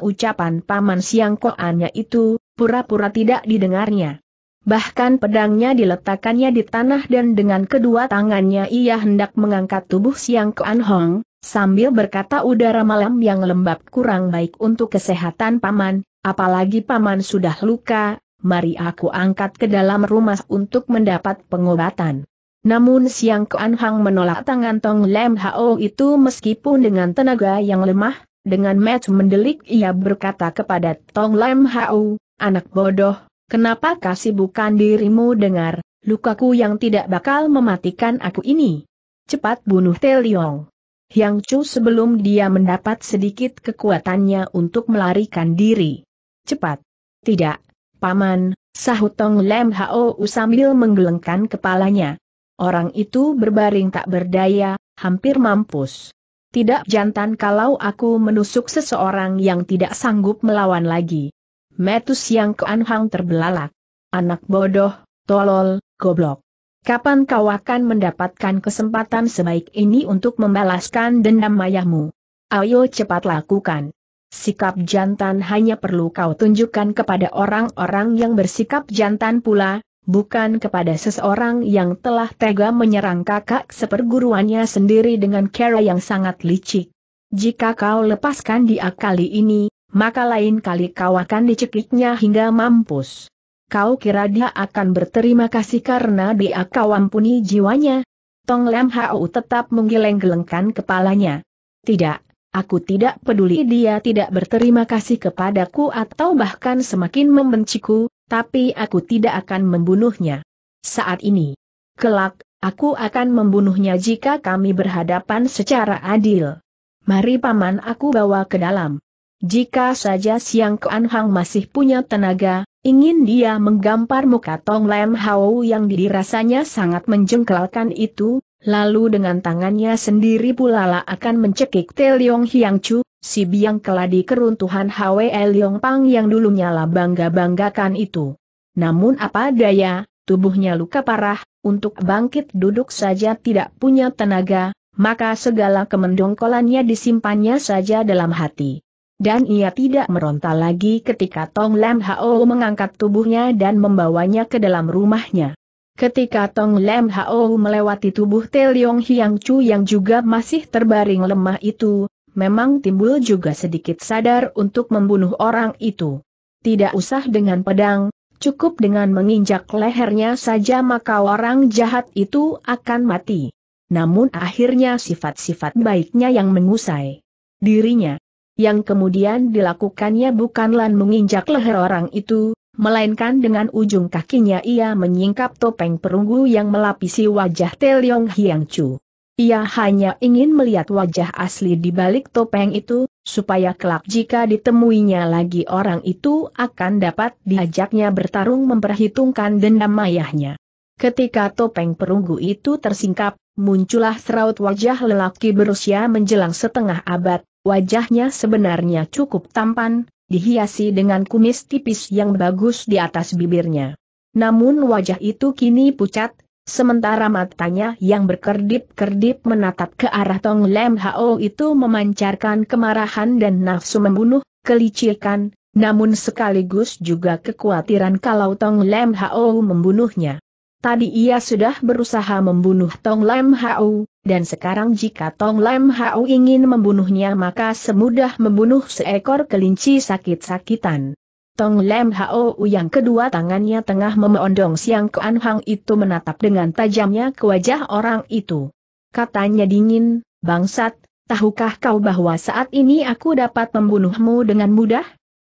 ucapan Paman Siang Koannya itu, pura-pura tidak didengarnya. Bahkan pedangnya diletakkannya di tanah dan dengan kedua tangannya ia hendak mengangkat tubuh Siang Koan Hong, Sambil berkata udara malam yang lembab kurang baik untuk kesehatan paman, apalagi paman sudah luka, mari aku angkat ke dalam rumah untuk mendapat pengobatan. Namun Siang Kuan Hang menolak tangan Tong Lem Hao itu meskipun dengan tenaga yang lemah, dengan match mendelik ia berkata kepada Tong Lem Hao, anak bodoh, kenapa kasih bukan dirimu dengar, lukaku yang tidak bakal mematikan aku ini. Cepat bunuh Teliong. Yang Chu sebelum dia mendapat sedikit kekuatannya untuk melarikan diri. Cepat. Tidak, Paman, Sahutong Tong Lem Hao sambil menggelengkan kepalanya. Orang itu berbaring tak berdaya, hampir mampus. Tidak jantan kalau aku menusuk seseorang yang tidak sanggup melawan lagi. Metus yang keanhang terbelalak. Anak bodoh, tolol, goblok kapan kau akan mendapatkan kesempatan sebaik ini untuk membalaskan dendam ayahmu? Ayo cepat lakukan. Sikap jantan hanya perlu kau tunjukkan kepada orang-orang yang bersikap jantan pula, bukan kepada seseorang yang telah tega menyerang kakak seperguruannya sendiri dengan cara yang sangat licik. Jika kau lepaskan dia kali ini, maka lain kali kau akan dicekiknya hingga mampus kau kira dia akan berterima kasih karena dia kau ampuni jiwanya? Tong Lam Hau tetap menggeleng-gelengkan kepalanya. Tidak, aku tidak peduli dia tidak berterima kasih kepadaku atau bahkan semakin membenciku, tapi aku tidak akan membunuhnya. Saat ini. Kelak, aku akan membunuhnya jika kami berhadapan secara adil. Mari paman aku bawa ke dalam. Jika saja Siang Kuan Hang masih punya tenaga, Ingin dia menggampar muka Tong Lem Hao yang dirasanya sangat menjengkelkan itu, lalu dengan tangannya sendiri pula akan mencekik Te Leong Hiang Chu, si biang keladi keruntuhan Hwe Leong Pang yang dulunya lah bangga-banggakan itu. Namun apa daya, tubuhnya luka parah, untuk bangkit duduk saja tidak punya tenaga, maka segala kemendongkolannya disimpannya saja dalam hati dan ia tidak meronta lagi ketika Tong Lam Hao mengangkat tubuhnya dan membawanya ke dalam rumahnya. Ketika Tong Lam Hao melewati tubuh Leong Hiang Chu yang juga masih terbaring lemah itu, memang timbul juga sedikit sadar untuk membunuh orang itu. Tidak usah dengan pedang, cukup dengan menginjak lehernya saja maka orang jahat itu akan mati. Namun akhirnya sifat-sifat baiknya yang mengusai dirinya yang kemudian dilakukannya bukanlah menginjak leher orang itu, melainkan dengan ujung kakinya ia menyingkap topeng perunggu yang melapisi wajah Teliong Hiang Chu. Ia hanya ingin melihat wajah asli di balik topeng itu, supaya kelak jika ditemuinya lagi orang itu akan dapat diajaknya bertarung memperhitungkan dendam ayahnya. Ketika topeng perunggu itu tersingkap, muncullah seraut wajah lelaki berusia menjelang setengah abad, Wajahnya sebenarnya cukup tampan, dihiasi dengan kumis tipis yang bagus di atas bibirnya. Namun wajah itu kini pucat, sementara matanya yang berkedip-kedip menatap ke arah Tong Lem Hao itu memancarkan kemarahan dan nafsu membunuh, kelicikan, namun sekaligus juga kekhawatiran kalau Tong Lem Hao membunuhnya. Tadi ia sudah berusaha membunuh Tong Lam Hau, dan sekarang jika Tong Lam Hau ingin membunuhnya maka semudah membunuh seekor kelinci sakit-sakitan. Tong Lam Hau yang kedua tangannya tengah memeondong siang Kuan Hang itu menatap dengan tajamnya ke wajah orang itu. Katanya dingin, bangsat, tahukah kau bahwa saat ini aku dapat membunuhmu dengan mudah?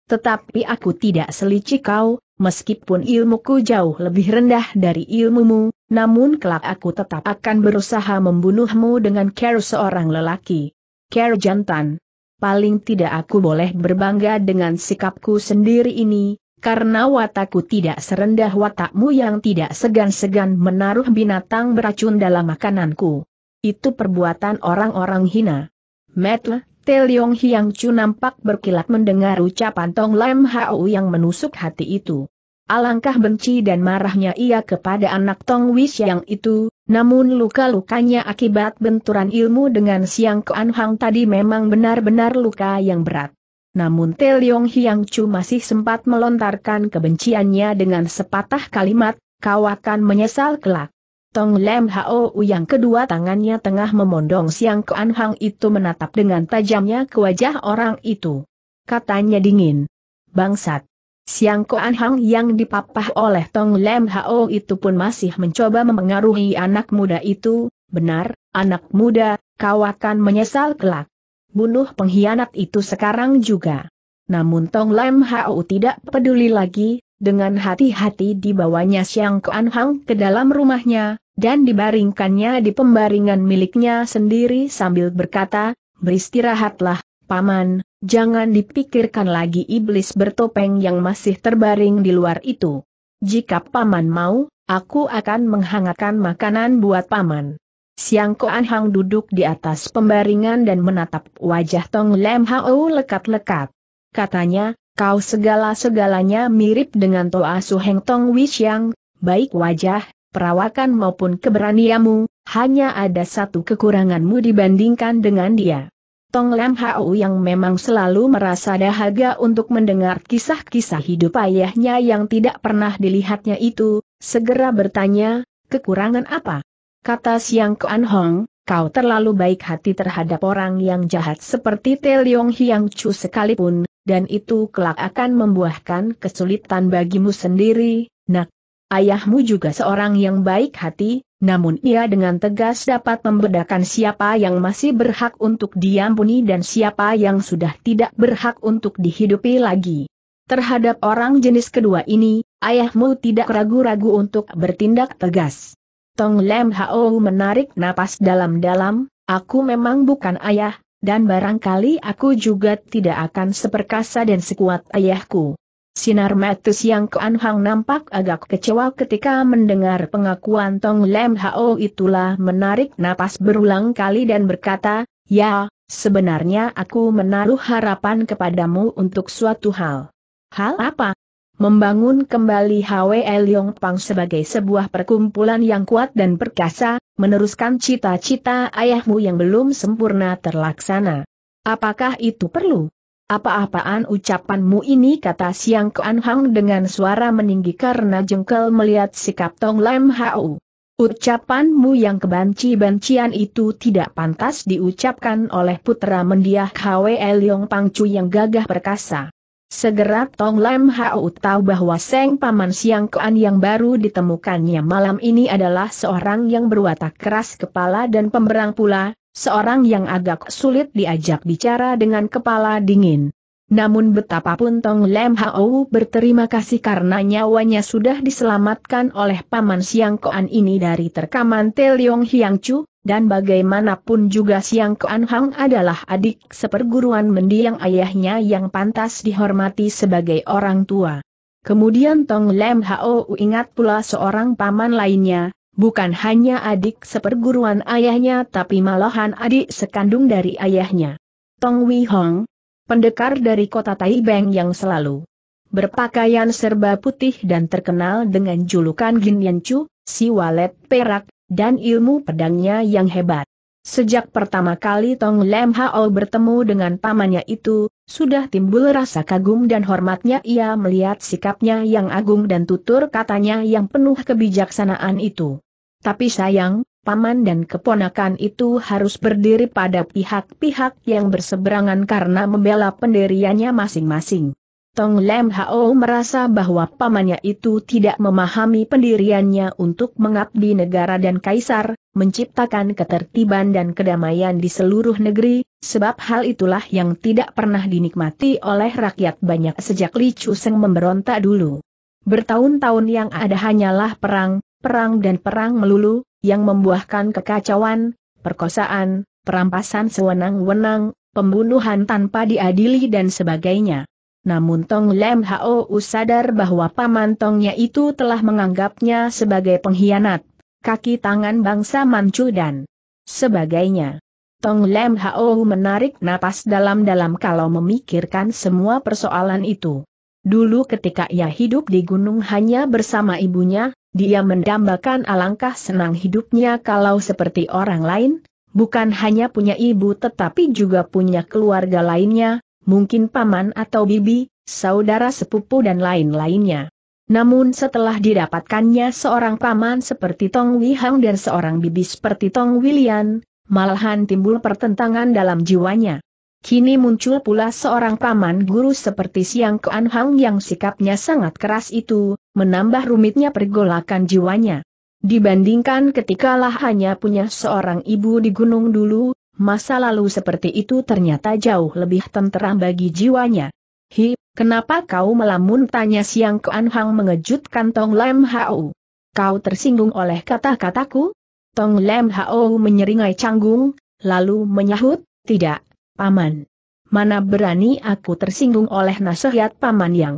Tetapi aku tidak selicik kau, meskipun ilmuku jauh lebih rendah dari ilmumu, namun kelak aku tetap akan berusaha membunuhmu dengan care seorang lelaki. Care jantan. Paling tidak aku boleh berbangga dengan sikapku sendiri ini, karena watakku tidak serendah watakmu yang tidak segan-segan menaruh binatang beracun dalam makananku. Itu perbuatan orang-orang hina. Metle, Te Leong Hiang Chu nampak berkilat mendengar ucapan Tong Lam Hau yang menusuk hati itu. Alangkah benci dan marahnya ia kepada anak Tong Wis yang itu, namun luka-lukanya akibat benturan ilmu dengan Siang Kuan Hang tadi memang benar-benar luka yang berat. Namun Te Leong Hiang Chu masih sempat melontarkan kebenciannya dengan sepatah kalimat, kau akan menyesal kelak. Tong Lam Hao yang kedua tangannya tengah memondong Siang Kuan Hang itu menatap dengan tajamnya ke wajah orang itu. Katanya dingin. Bangsat. Siang Kuan Hang yang dipapah oleh Tong Lem Hao itu pun masih mencoba memengaruhi anak muda itu, benar, anak muda, kau akan menyesal kelak. Bunuh pengkhianat itu sekarang juga. Namun Tong Lem Hao tidak peduli lagi, dengan hati-hati dibawanya Siang Kuan Hang ke dalam rumahnya, dan dibaringkannya di pembaringan miliknya sendiri sambil berkata, beristirahatlah, paman, jangan dipikirkan lagi iblis bertopeng yang masih terbaring di luar itu. Jika paman mau, aku akan menghangatkan makanan buat paman. Siang Koan Hang duduk di atas pembaringan dan menatap wajah Tong Lem Hao lekat-lekat. Katanya, kau segala-segalanya mirip dengan Toa Su Heng Tong yang baik wajah, perawakan maupun keberaniamu, hanya ada satu kekuranganmu dibandingkan dengan dia. Tong Lam Hau yang memang selalu merasa dahaga untuk mendengar kisah-kisah hidup ayahnya yang tidak pernah dilihatnya itu, segera bertanya, kekurangan apa? Kata Siang Kuan Hong, kau terlalu baik hati terhadap orang yang jahat seperti Te Leong Hiang Chu sekalipun, dan itu kelak akan membuahkan kesulitan bagimu sendiri, nak, Ayahmu juga seorang yang baik hati, namun ia dengan tegas dapat membedakan siapa yang masih berhak untuk diampuni dan siapa yang sudah tidak berhak untuk dihidupi lagi. Terhadap orang jenis kedua ini, ayahmu tidak ragu-ragu untuk bertindak tegas. Tong Lem Hao menarik napas dalam-dalam, aku memang bukan ayah, dan barangkali aku juga tidak akan seperkasa dan sekuat ayahku. Sinar mata siang Kuan Hang nampak agak kecewa ketika mendengar pengakuan Tong Lem Hao itulah menarik napas berulang kali dan berkata, Ya, sebenarnya aku menaruh harapan kepadamu untuk suatu hal. Hal apa? Membangun kembali Hwe Elyong Pang sebagai sebuah perkumpulan yang kuat dan perkasa, meneruskan cita-cita ayahmu yang belum sempurna terlaksana. Apakah itu perlu? Apa-apaan ucapanmu ini kata Siang Kuan Hang dengan suara meninggi karena jengkel melihat sikap Tong Lam Hau. Ucapanmu yang kebanci-bancian itu tidak pantas diucapkan oleh putra mendiah Hwe Leong Pangcu yang gagah perkasa. Segera Tong Lam Hau tahu bahwa Seng Paman Siang Kuan yang baru ditemukannya malam ini adalah seorang yang berwatak keras kepala dan pemberang pula, seorang yang agak sulit diajak bicara dengan kepala dingin. Namun betapapun Tong Lem Hao berterima kasih karena nyawanya sudah diselamatkan oleh Paman Siang Koan ini dari terkaman Teliong Hiang Chu, dan bagaimanapun juga Siang Koan Hang adalah adik seperguruan mendiang ayahnya yang pantas dihormati sebagai orang tua. Kemudian Tong Lem Hao ingat pula seorang paman lainnya, Bukan hanya adik seperguruan ayahnya tapi malahan adik sekandung dari ayahnya. Tong Wei Hong, pendekar dari kota Taibeng yang selalu berpakaian serba putih dan terkenal dengan julukan Gin Yan Chu, si walet perak, dan ilmu pedangnya yang hebat. Sejak pertama kali Tong Lem Hao bertemu dengan pamannya itu, sudah timbul rasa kagum dan hormatnya ia melihat sikapnya yang agung dan tutur katanya yang penuh kebijaksanaan itu. Tapi sayang, paman dan keponakan itu harus berdiri pada pihak-pihak yang berseberangan karena membela pendiriannya masing-masing. Tong Lem Hao merasa bahwa pamannya itu tidak memahami pendiriannya untuk mengabdi negara dan kaisar, menciptakan ketertiban dan kedamaian di seluruh negeri, sebab hal itulah yang tidak pernah dinikmati oleh rakyat banyak sejak Li Chu Seng memberontak dulu. Bertahun-tahun yang ada hanyalah perang, perang dan perang melulu, yang membuahkan kekacauan, perkosaan, perampasan sewenang-wenang, pembunuhan tanpa diadili dan sebagainya. Namun Tong Lem Hao sadar bahwa paman Tongnya itu telah menganggapnya sebagai pengkhianat, kaki tangan bangsa Manchu dan sebagainya. Tong Lem Hao menarik napas dalam-dalam kalau memikirkan semua persoalan itu. Dulu ketika ia hidup di gunung hanya bersama ibunya, dia mendambakan alangkah senang hidupnya kalau seperti orang lain, bukan hanya punya ibu tetapi juga punya keluarga lainnya, mungkin paman atau bibi, saudara sepupu dan lain-lainnya. Namun setelah didapatkannya seorang paman seperti Tong Hang dan seorang bibi seperti Tong Wilian, malahan timbul pertentangan dalam jiwanya. Kini muncul pula seorang paman guru seperti Siang Kuan Hang yang sikapnya sangat keras itu, menambah rumitnya pergolakan jiwanya. Dibandingkan ketikalah hanya punya seorang ibu di gunung dulu, masa lalu seperti itu ternyata jauh lebih tenteram bagi jiwanya. Hi, kenapa kau melamun tanya Siang Kuan Hang mengejutkan Tong Lem Hau. Kau tersinggung oleh kata-kataku? Tong Lem Hau menyeringai canggung, lalu menyahut, tidak, Paman. Mana berani aku tersinggung oleh nasihat Paman yang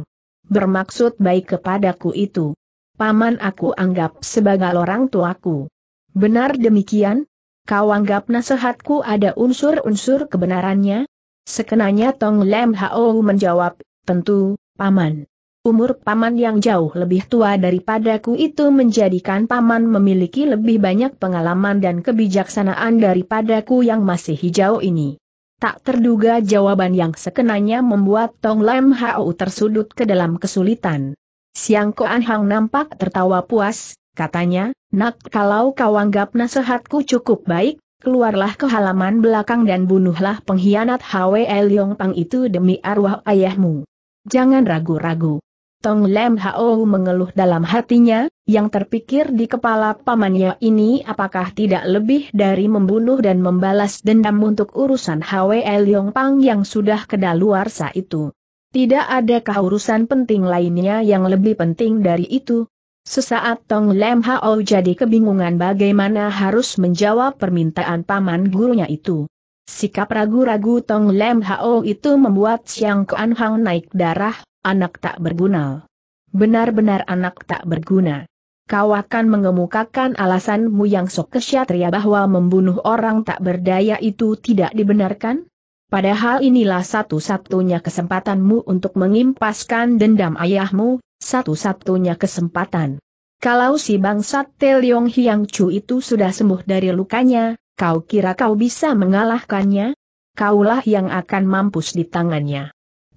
bermaksud baik kepadaku itu. Paman aku anggap sebagai orang tuaku. Benar demikian? Kau anggap nasihatku ada unsur-unsur kebenarannya? Sekenanya Tong Lem Hao menjawab, tentu, Paman. Umur Paman yang jauh lebih tua daripadaku itu menjadikan Paman memiliki lebih banyak pengalaman dan kebijaksanaan daripadaku yang masih hijau ini. Tak terduga jawaban yang sekenanya membuat Tong Lam Hau tersudut ke dalam kesulitan. Siang Koan Hang nampak tertawa puas, katanya, Nak kalau kau anggap nasihatku cukup baik, keluarlah ke halaman belakang dan bunuhlah pengkhianat Hwe Leong Pang itu demi arwah ayahmu. Jangan ragu-ragu. Tong Lem Hao mengeluh dalam hatinya, yang terpikir di kepala pamannya ini apakah tidak lebih dari membunuh dan membalas dendam untuk urusan Hwe Leong Pang yang sudah kedaluarsa itu. Tidak ada urusan penting lainnya yang lebih penting dari itu. Sesaat Tong Lem Hao jadi kebingungan bagaimana harus menjawab permintaan paman gurunya itu. Sikap ragu-ragu Tong Lem Hao itu membuat Siang Kuan Hang naik darah, anak tak berguna. Benar-benar anak tak berguna. Kau akan mengemukakan alasanmu yang sok kesyatria bahwa membunuh orang tak berdaya itu tidak dibenarkan? Padahal inilah satu-satunya kesempatanmu untuk mengimpaskan dendam ayahmu, satu-satunya kesempatan. Kalau si bangsat Teliong Hiang Chu itu sudah sembuh dari lukanya, kau kira kau bisa mengalahkannya? Kaulah yang akan mampus di tangannya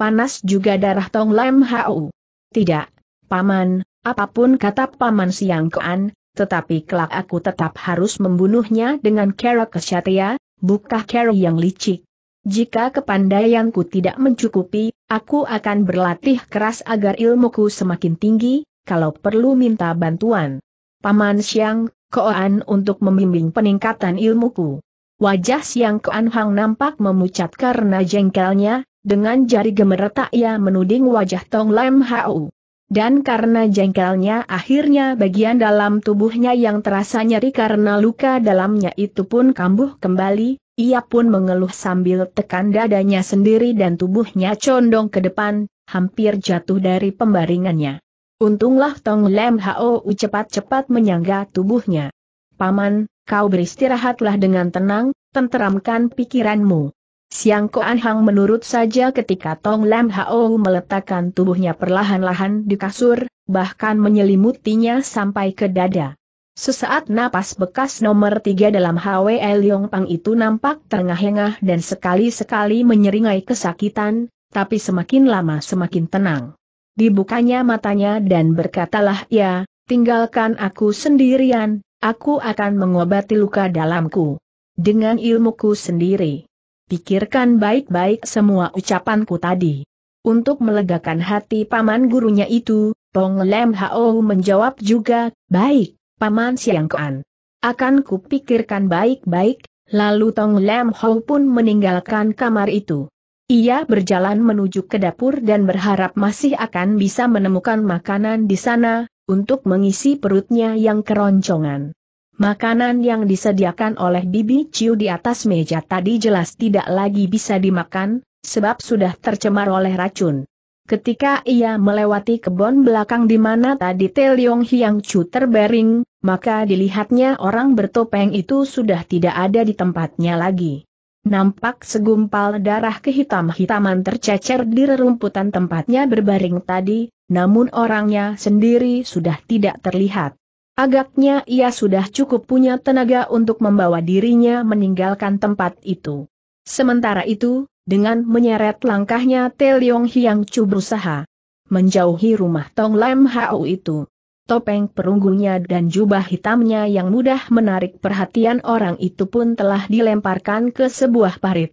panas juga darah Tong Lam Hau. Tidak, Paman, apapun kata Paman Siang Kean, tetapi kelak aku tetap harus membunuhnya dengan kera kesyatia, bukah kera yang licik. Jika kepandaianku tidak mencukupi, aku akan berlatih keras agar ilmuku semakin tinggi, kalau perlu minta bantuan. Paman Siang, Koan untuk membimbing peningkatan ilmuku. Wajah Siang Koan Hang nampak memucat karena jengkelnya, dengan jari gemeretak ia menuding wajah Tong Lam Hau. Dan karena jengkelnya akhirnya bagian dalam tubuhnya yang terasa nyeri karena luka dalamnya itu pun kambuh kembali, ia pun mengeluh sambil tekan dadanya sendiri dan tubuhnya condong ke depan, hampir jatuh dari pembaringannya. Untunglah Tong Lam Hao cepat-cepat menyangga tubuhnya. Paman, kau beristirahatlah dengan tenang, tenteramkan pikiranmu. Siang Koan Hang menurut saja ketika Tong Lam Hao meletakkan tubuhnya perlahan-lahan di kasur, bahkan menyelimutinya sampai ke dada. Sesaat napas bekas nomor tiga dalam HW Yong Pang itu nampak terengah-engah dan sekali-sekali menyeringai kesakitan, tapi semakin lama semakin tenang. Dibukanya matanya dan berkatalah ya, tinggalkan aku sendirian, aku akan mengobati luka dalamku. Dengan ilmuku sendiri. Pikirkan baik-baik semua ucapanku tadi. Untuk melegakan hati paman gurunya itu, Tong Lem Hao menjawab juga, baik, paman Siang Kuan. Akan kupikirkan baik-baik, lalu Tong Lem Hao pun meninggalkan kamar itu. Ia berjalan menuju ke dapur dan berharap masih akan bisa menemukan makanan di sana, untuk mengisi perutnya yang keroncongan. Makanan yang disediakan oleh Bibi Ciu di atas meja tadi jelas tidak lagi bisa dimakan, sebab sudah tercemar oleh racun. Ketika ia melewati kebun belakang di mana tadi Teliong Hiang Chu terbaring, maka dilihatnya orang bertopeng itu sudah tidak ada di tempatnya lagi. Nampak segumpal darah kehitam-hitaman tercecer di rerumputan tempatnya berbaring tadi, namun orangnya sendiri sudah tidak terlihat. Agaknya ia sudah cukup punya tenaga untuk membawa dirinya meninggalkan tempat itu. Sementara itu, dengan menyeret langkahnya Teliong Hiang Chu berusaha menjauhi rumah Tong Lam Hau itu. Topeng perunggunya dan jubah hitamnya yang mudah menarik perhatian orang itu pun telah dilemparkan ke sebuah parit.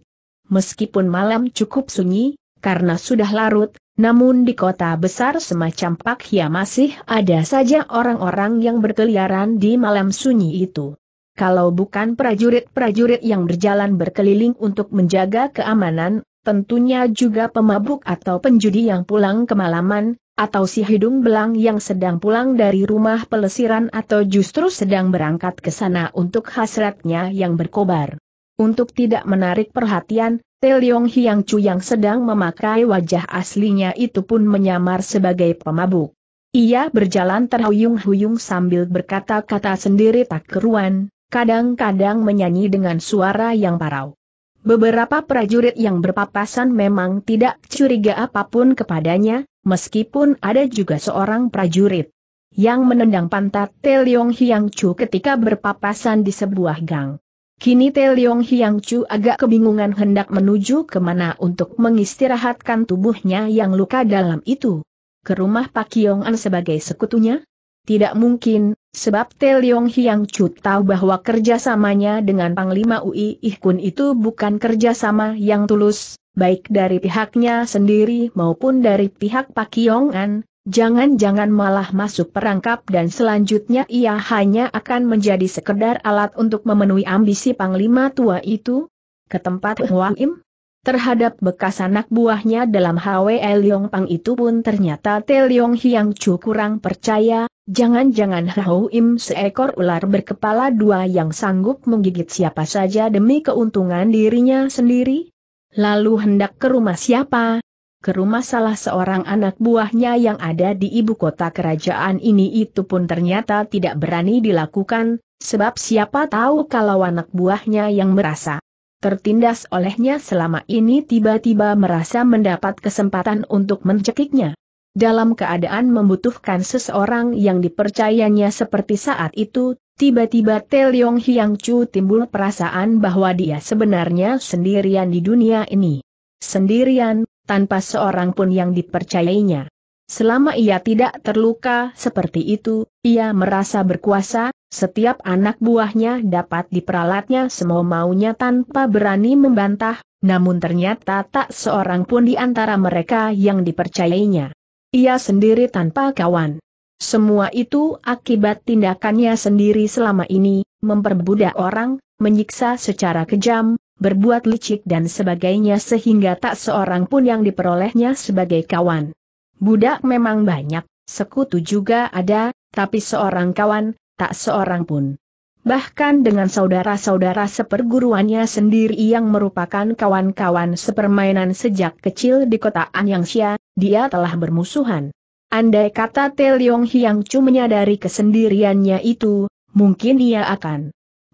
Meskipun malam cukup sunyi, karena sudah larut, namun di kota besar semacam Pak Hia masih ada saja orang-orang yang berkeliaran di malam sunyi itu. Kalau bukan prajurit-prajurit yang berjalan berkeliling untuk menjaga keamanan, tentunya juga pemabuk atau penjudi yang pulang kemalaman, atau si hidung belang yang sedang pulang dari rumah pelesiran atau justru sedang berangkat ke sana untuk hasratnya yang berkobar. Untuk tidak menarik perhatian, Teliong Hiang Chu yang sedang memakai wajah aslinya itu pun menyamar sebagai pemabuk. Ia berjalan terhuyung-huyung sambil berkata-kata sendiri tak keruan, kadang-kadang menyanyi dengan suara yang parau. Beberapa prajurit yang berpapasan memang tidak curiga apapun kepadanya, meskipun ada juga seorang prajurit yang menendang pantat Teliong Hiang Chu ketika berpapasan di sebuah gang. Kini Leong Hiang Chu agak kebingungan hendak menuju kemana untuk mengistirahatkan tubuhnya yang luka dalam itu. Ke rumah Pak Yong An sebagai sekutunya? Tidak mungkin, sebab Leong Hiang Chu tahu bahwa kerjasamanya dengan Panglima UI Ihkun itu bukan kerjasama yang tulus, baik dari pihaknya sendiri maupun dari pihak Pak Yong An, Jangan-jangan malah masuk perangkap dan selanjutnya ia hanya akan menjadi sekedar alat untuk memenuhi ambisi Panglima tua itu? Ke tempat Hwa Im? Terhadap bekas anak buahnya dalam HWE Leong Pang itu pun ternyata Te Leong Hiang Chu kurang percaya, jangan-jangan Hau Im seekor ular berkepala dua yang sanggup menggigit siapa saja demi keuntungan dirinya sendiri? Lalu hendak ke rumah siapa, ke rumah salah seorang anak buahnya yang ada di ibu kota kerajaan ini itu pun ternyata tidak berani dilakukan, sebab siapa tahu kalau anak buahnya yang merasa tertindas olehnya selama ini tiba-tiba merasa mendapat kesempatan untuk mencekiknya. Dalam keadaan membutuhkan seseorang yang dipercayanya seperti saat itu, tiba-tiba Teliong Hyang Chu timbul perasaan bahwa dia sebenarnya sendirian di dunia ini. Sendirian, tanpa seorang pun yang dipercayainya. Selama ia tidak terluka seperti itu, ia merasa berkuasa, setiap anak buahnya dapat diperalatnya semau-maunya tanpa berani membantah, namun ternyata tak seorang pun di antara mereka yang dipercayainya. Ia sendiri tanpa kawan. Semua itu akibat tindakannya sendiri selama ini, memperbudak orang, menyiksa secara kejam, berbuat licik dan sebagainya sehingga tak seorang pun yang diperolehnya sebagai kawan. Budak memang banyak, sekutu juga ada, tapi seorang kawan, tak seorang pun. Bahkan dengan saudara-saudara seperguruannya sendiri yang merupakan kawan-kawan sepermainan sejak kecil di kota Xia, dia telah bermusuhan. Andai kata Yong Hiang Chu menyadari kesendiriannya itu, mungkin ia akan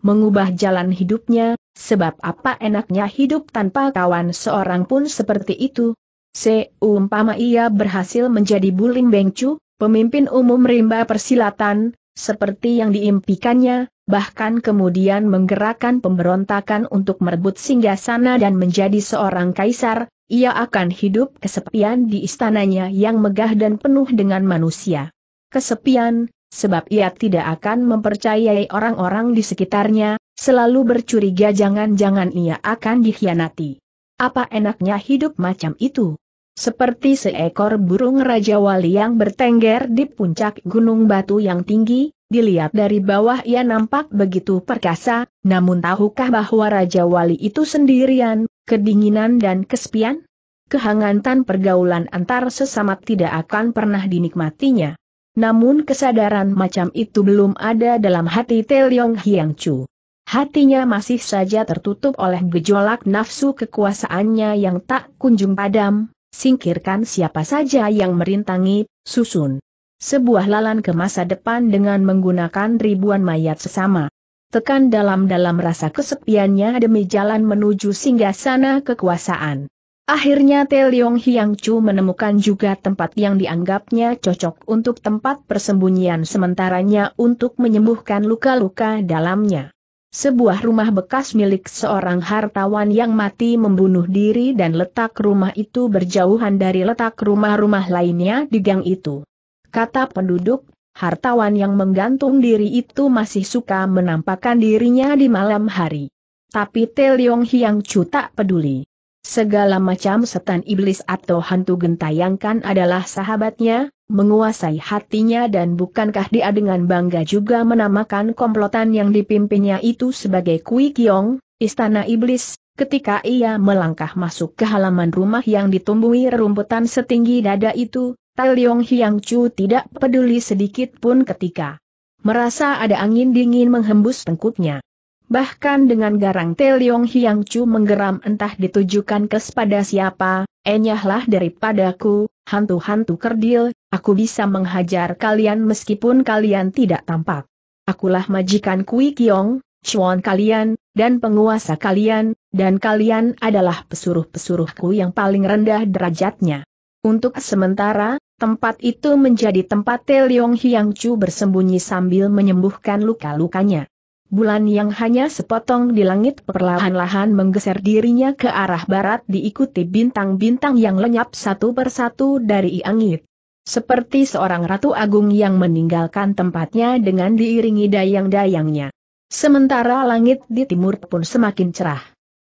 mengubah jalan hidupnya, sebab apa enaknya hidup tanpa kawan seorang pun seperti itu? Seumpama ia berhasil menjadi Bulim Bengcu, pemimpin umum rimba persilatan, seperti yang diimpikannya, bahkan kemudian menggerakkan pemberontakan untuk merebut singgasana dan menjadi seorang kaisar, ia akan hidup kesepian di istananya yang megah dan penuh dengan manusia. Kesepian, sebab ia tidak akan mempercayai orang-orang di sekitarnya, selalu bercuriga jangan-jangan ia akan dikhianati. Apa enaknya hidup macam itu? Seperti seekor burung Raja Wali yang bertengger di puncak gunung batu yang tinggi, dilihat dari bawah ia nampak begitu perkasa, namun tahukah bahwa Raja Wali itu sendirian, kedinginan dan kesepian? Kehangatan pergaulan antar sesama tidak akan pernah dinikmatinya. Namun kesadaran macam itu belum ada dalam hati Teliong Hiang Chu. Hatinya masih saja tertutup oleh gejolak nafsu kekuasaannya yang tak kunjung padam, singkirkan siapa saja yang merintangi, susun. Sebuah lalan ke masa depan dengan menggunakan ribuan mayat sesama. Tekan dalam-dalam rasa kesepiannya demi jalan menuju singgah sana kekuasaan. Akhirnya Teliong Hiang Chu menemukan juga tempat yang dianggapnya cocok untuk tempat persembunyian sementaranya untuk menyembuhkan luka-luka dalamnya. Sebuah rumah bekas milik seorang hartawan yang mati membunuh diri dan letak rumah itu berjauhan dari letak rumah-rumah lainnya di gang itu. Kata penduduk, hartawan yang menggantung diri itu masih suka menampakkan dirinya di malam hari. Tapi Teliong Hiang Chu tak peduli. Segala macam setan iblis atau hantu gentayangkan adalah sahabatnya, menguasai hatinya dan bukankah dia dengan bangga juga menamakan komplotan yang dipimpinnya itu sebagai Kui Kiong, Istana Iblis, ketika ia melangkah masuk ke halaman rumah yang ditumbuhi rerumputan setinggi dada itu, Tai Leong Hiang Chu tidak peduli sedikit pun ketika merasa ada angin dingin menghembus tengkuknya. Bahkan dengan garang Teliong Hiang Chu menggeram entah ditujukan ke pada siapa, enyahlah daripadaku, hantu-hantu kerdil, aku bisa menghajar kalian meskipun kalian tidak tampak. Akulah majikan Kui Kiong, Chuan kalian, dan penguasa kalian, dan kalian adalah pesuruh-pesuruhku yang paling rendah derajatnya. Untuk sementara, tempat itu menjadi tempat Teliong Hiang Chu bersembunyi sambil menyembuhkan luka-lukanya. Bulan yang hanya sepotong di langit perlahan-lahan menggeser dirinya ke arah barat diikuti bintang-bintang yang lenyap satu persatu dari langit. Seperti seorang ratu agung yang meninggalkan tempatnya dengan diiringi dayang-dayangnya. Sementara langit di timur pun semakin cerah.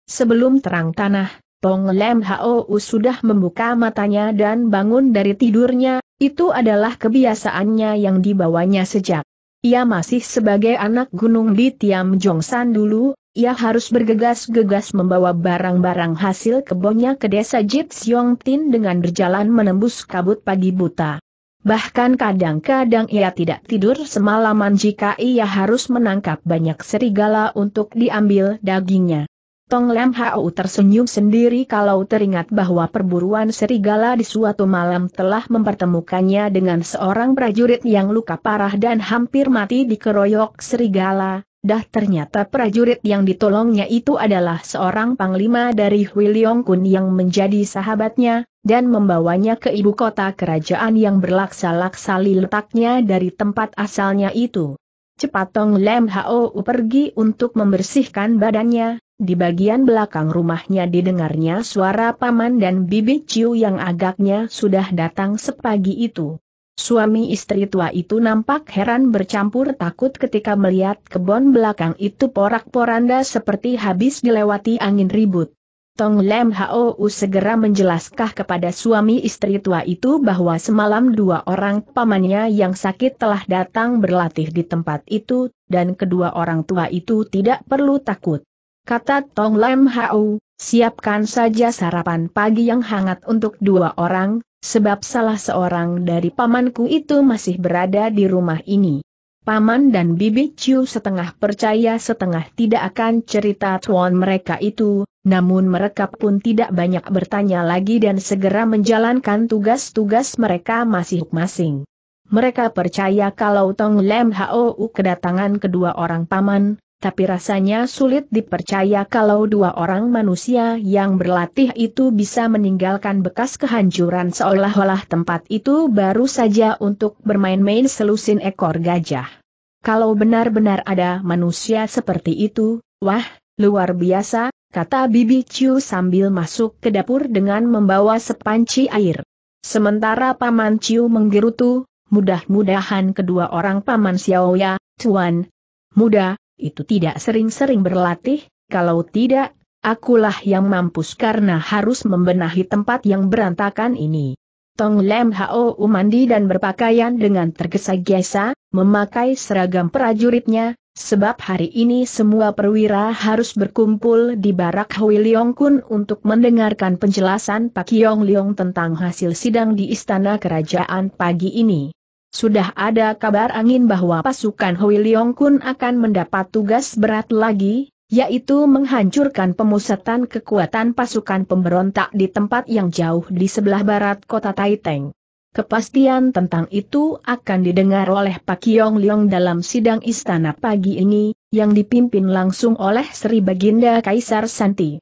Sebelum terang tanah, Tong Lem Hou sudah membuka matanya dan bangun dari tidurnya, itu adalah kebiasaannya yang dibawanya sejak ia masih sebagai anak gunung di Tiam Jongsan dulu, ia harus bergegas-gegas membawa barang-barang hasil kebunnya ke desa Siong Tin dengan berjalan menembus kabut pagi buta. Bahkan kadang-kadang ia tidak tidur semalaman jika ia harus menangkap banyak serigala untuk diambil dagingnya. Tong Lem Hau tersenyum sendiri kalau teringat bahwa perburuan serigala di suatu malam telah mempertemukannya dengan seorang prajurit yang luka parah dan hampir mati dikeroyok serigala. Dah ternyata prajurit yang ditolongnya itu adalah seorang panglima dari Huiliong Kun yang menjadi sahabatnya, dan membawanya ke ibu kota kerajaan yang berlaksa-laksali letaknya dari tempat asalnya itu. Cepat Tong Lam Hau pergi untuk membersihkan badannya, di bagian belakang rumahnya didengarnya suara paman dan bibi Ciu yang agaknya sudah datang sepagi itu. Suami istri tua itu nampak heran bercampur takut ketika melihat kebun belakang itu porak-poranda seperti habis dilewati angin ribut. Tong Lem Hou segera menjelaskah kepada suami istri tua itu bahwa semalam dua orang pamannya yang sakit telah datang berlatih di tempat itu, dan kedua orang tua itu tidak perlu takut kata Tong Lam Hau, siapkan saja sarapan pagi yang hangat untuk dua orang, sebab salah seorang dari pamanku itu masih berada di rumah ini. Paman dan Bibi Chu setengah percaya setengah tidak akan cerita tuan mereka itu, namun mereka pun tidak banyak bertanya lagi dan segera menjalankan tugas-tugas mereka masing-masing. Mereka percaya kalau Tong Lem Hau kedatangan kedua orang paman, tapi rasanya sulit dipercaya kalau dua orang manusia yang berlatih itu bisa meninggalkan bekas kehancuran seolah-olah tempat itu baru saja untuk bermain-main selusin ekor gajah. Kalau benar-benar ada manusia seperti itu, wah, luar biasa, kata Bibi Ciu sambil masuk ke dapur dengan membawa sepanci air. Sementara Paman Ciu menggerutu, mudah-mudahan kedua orang Paman Xiaoya, Tuan, muda, itu tidak sering-sering berlatih, kalau tidak, akulah yang mampus karena harus membenahi tempat yang berantakan ini. Tong Lem Hao mandi dan berpakaian dengan tergesa-gesa, memakai seragam prajuritnya, sebab hari ini semua perwira harus berkumpul di barak Hui Leong Kun untuk mendengarkan penjelasan Pak Yong Leong tentang hasil sidang di istana kerajaan pagi ini. Sudah ada kabar angin bahwa pasukan Hui Leong Kun akan mendapat tugas berat lagi, yaitu menghancurkan pemusatan kekuatan pasukan pemberontak di tempat yang jauh di sebelah barat kota Taiteng. Kepastian tentang itu akan didengar oleh Pak Yong Leong dalam sidang istana pagi ini, yang dipimpin langsung oleh Sri Baginda Kaisar Santi.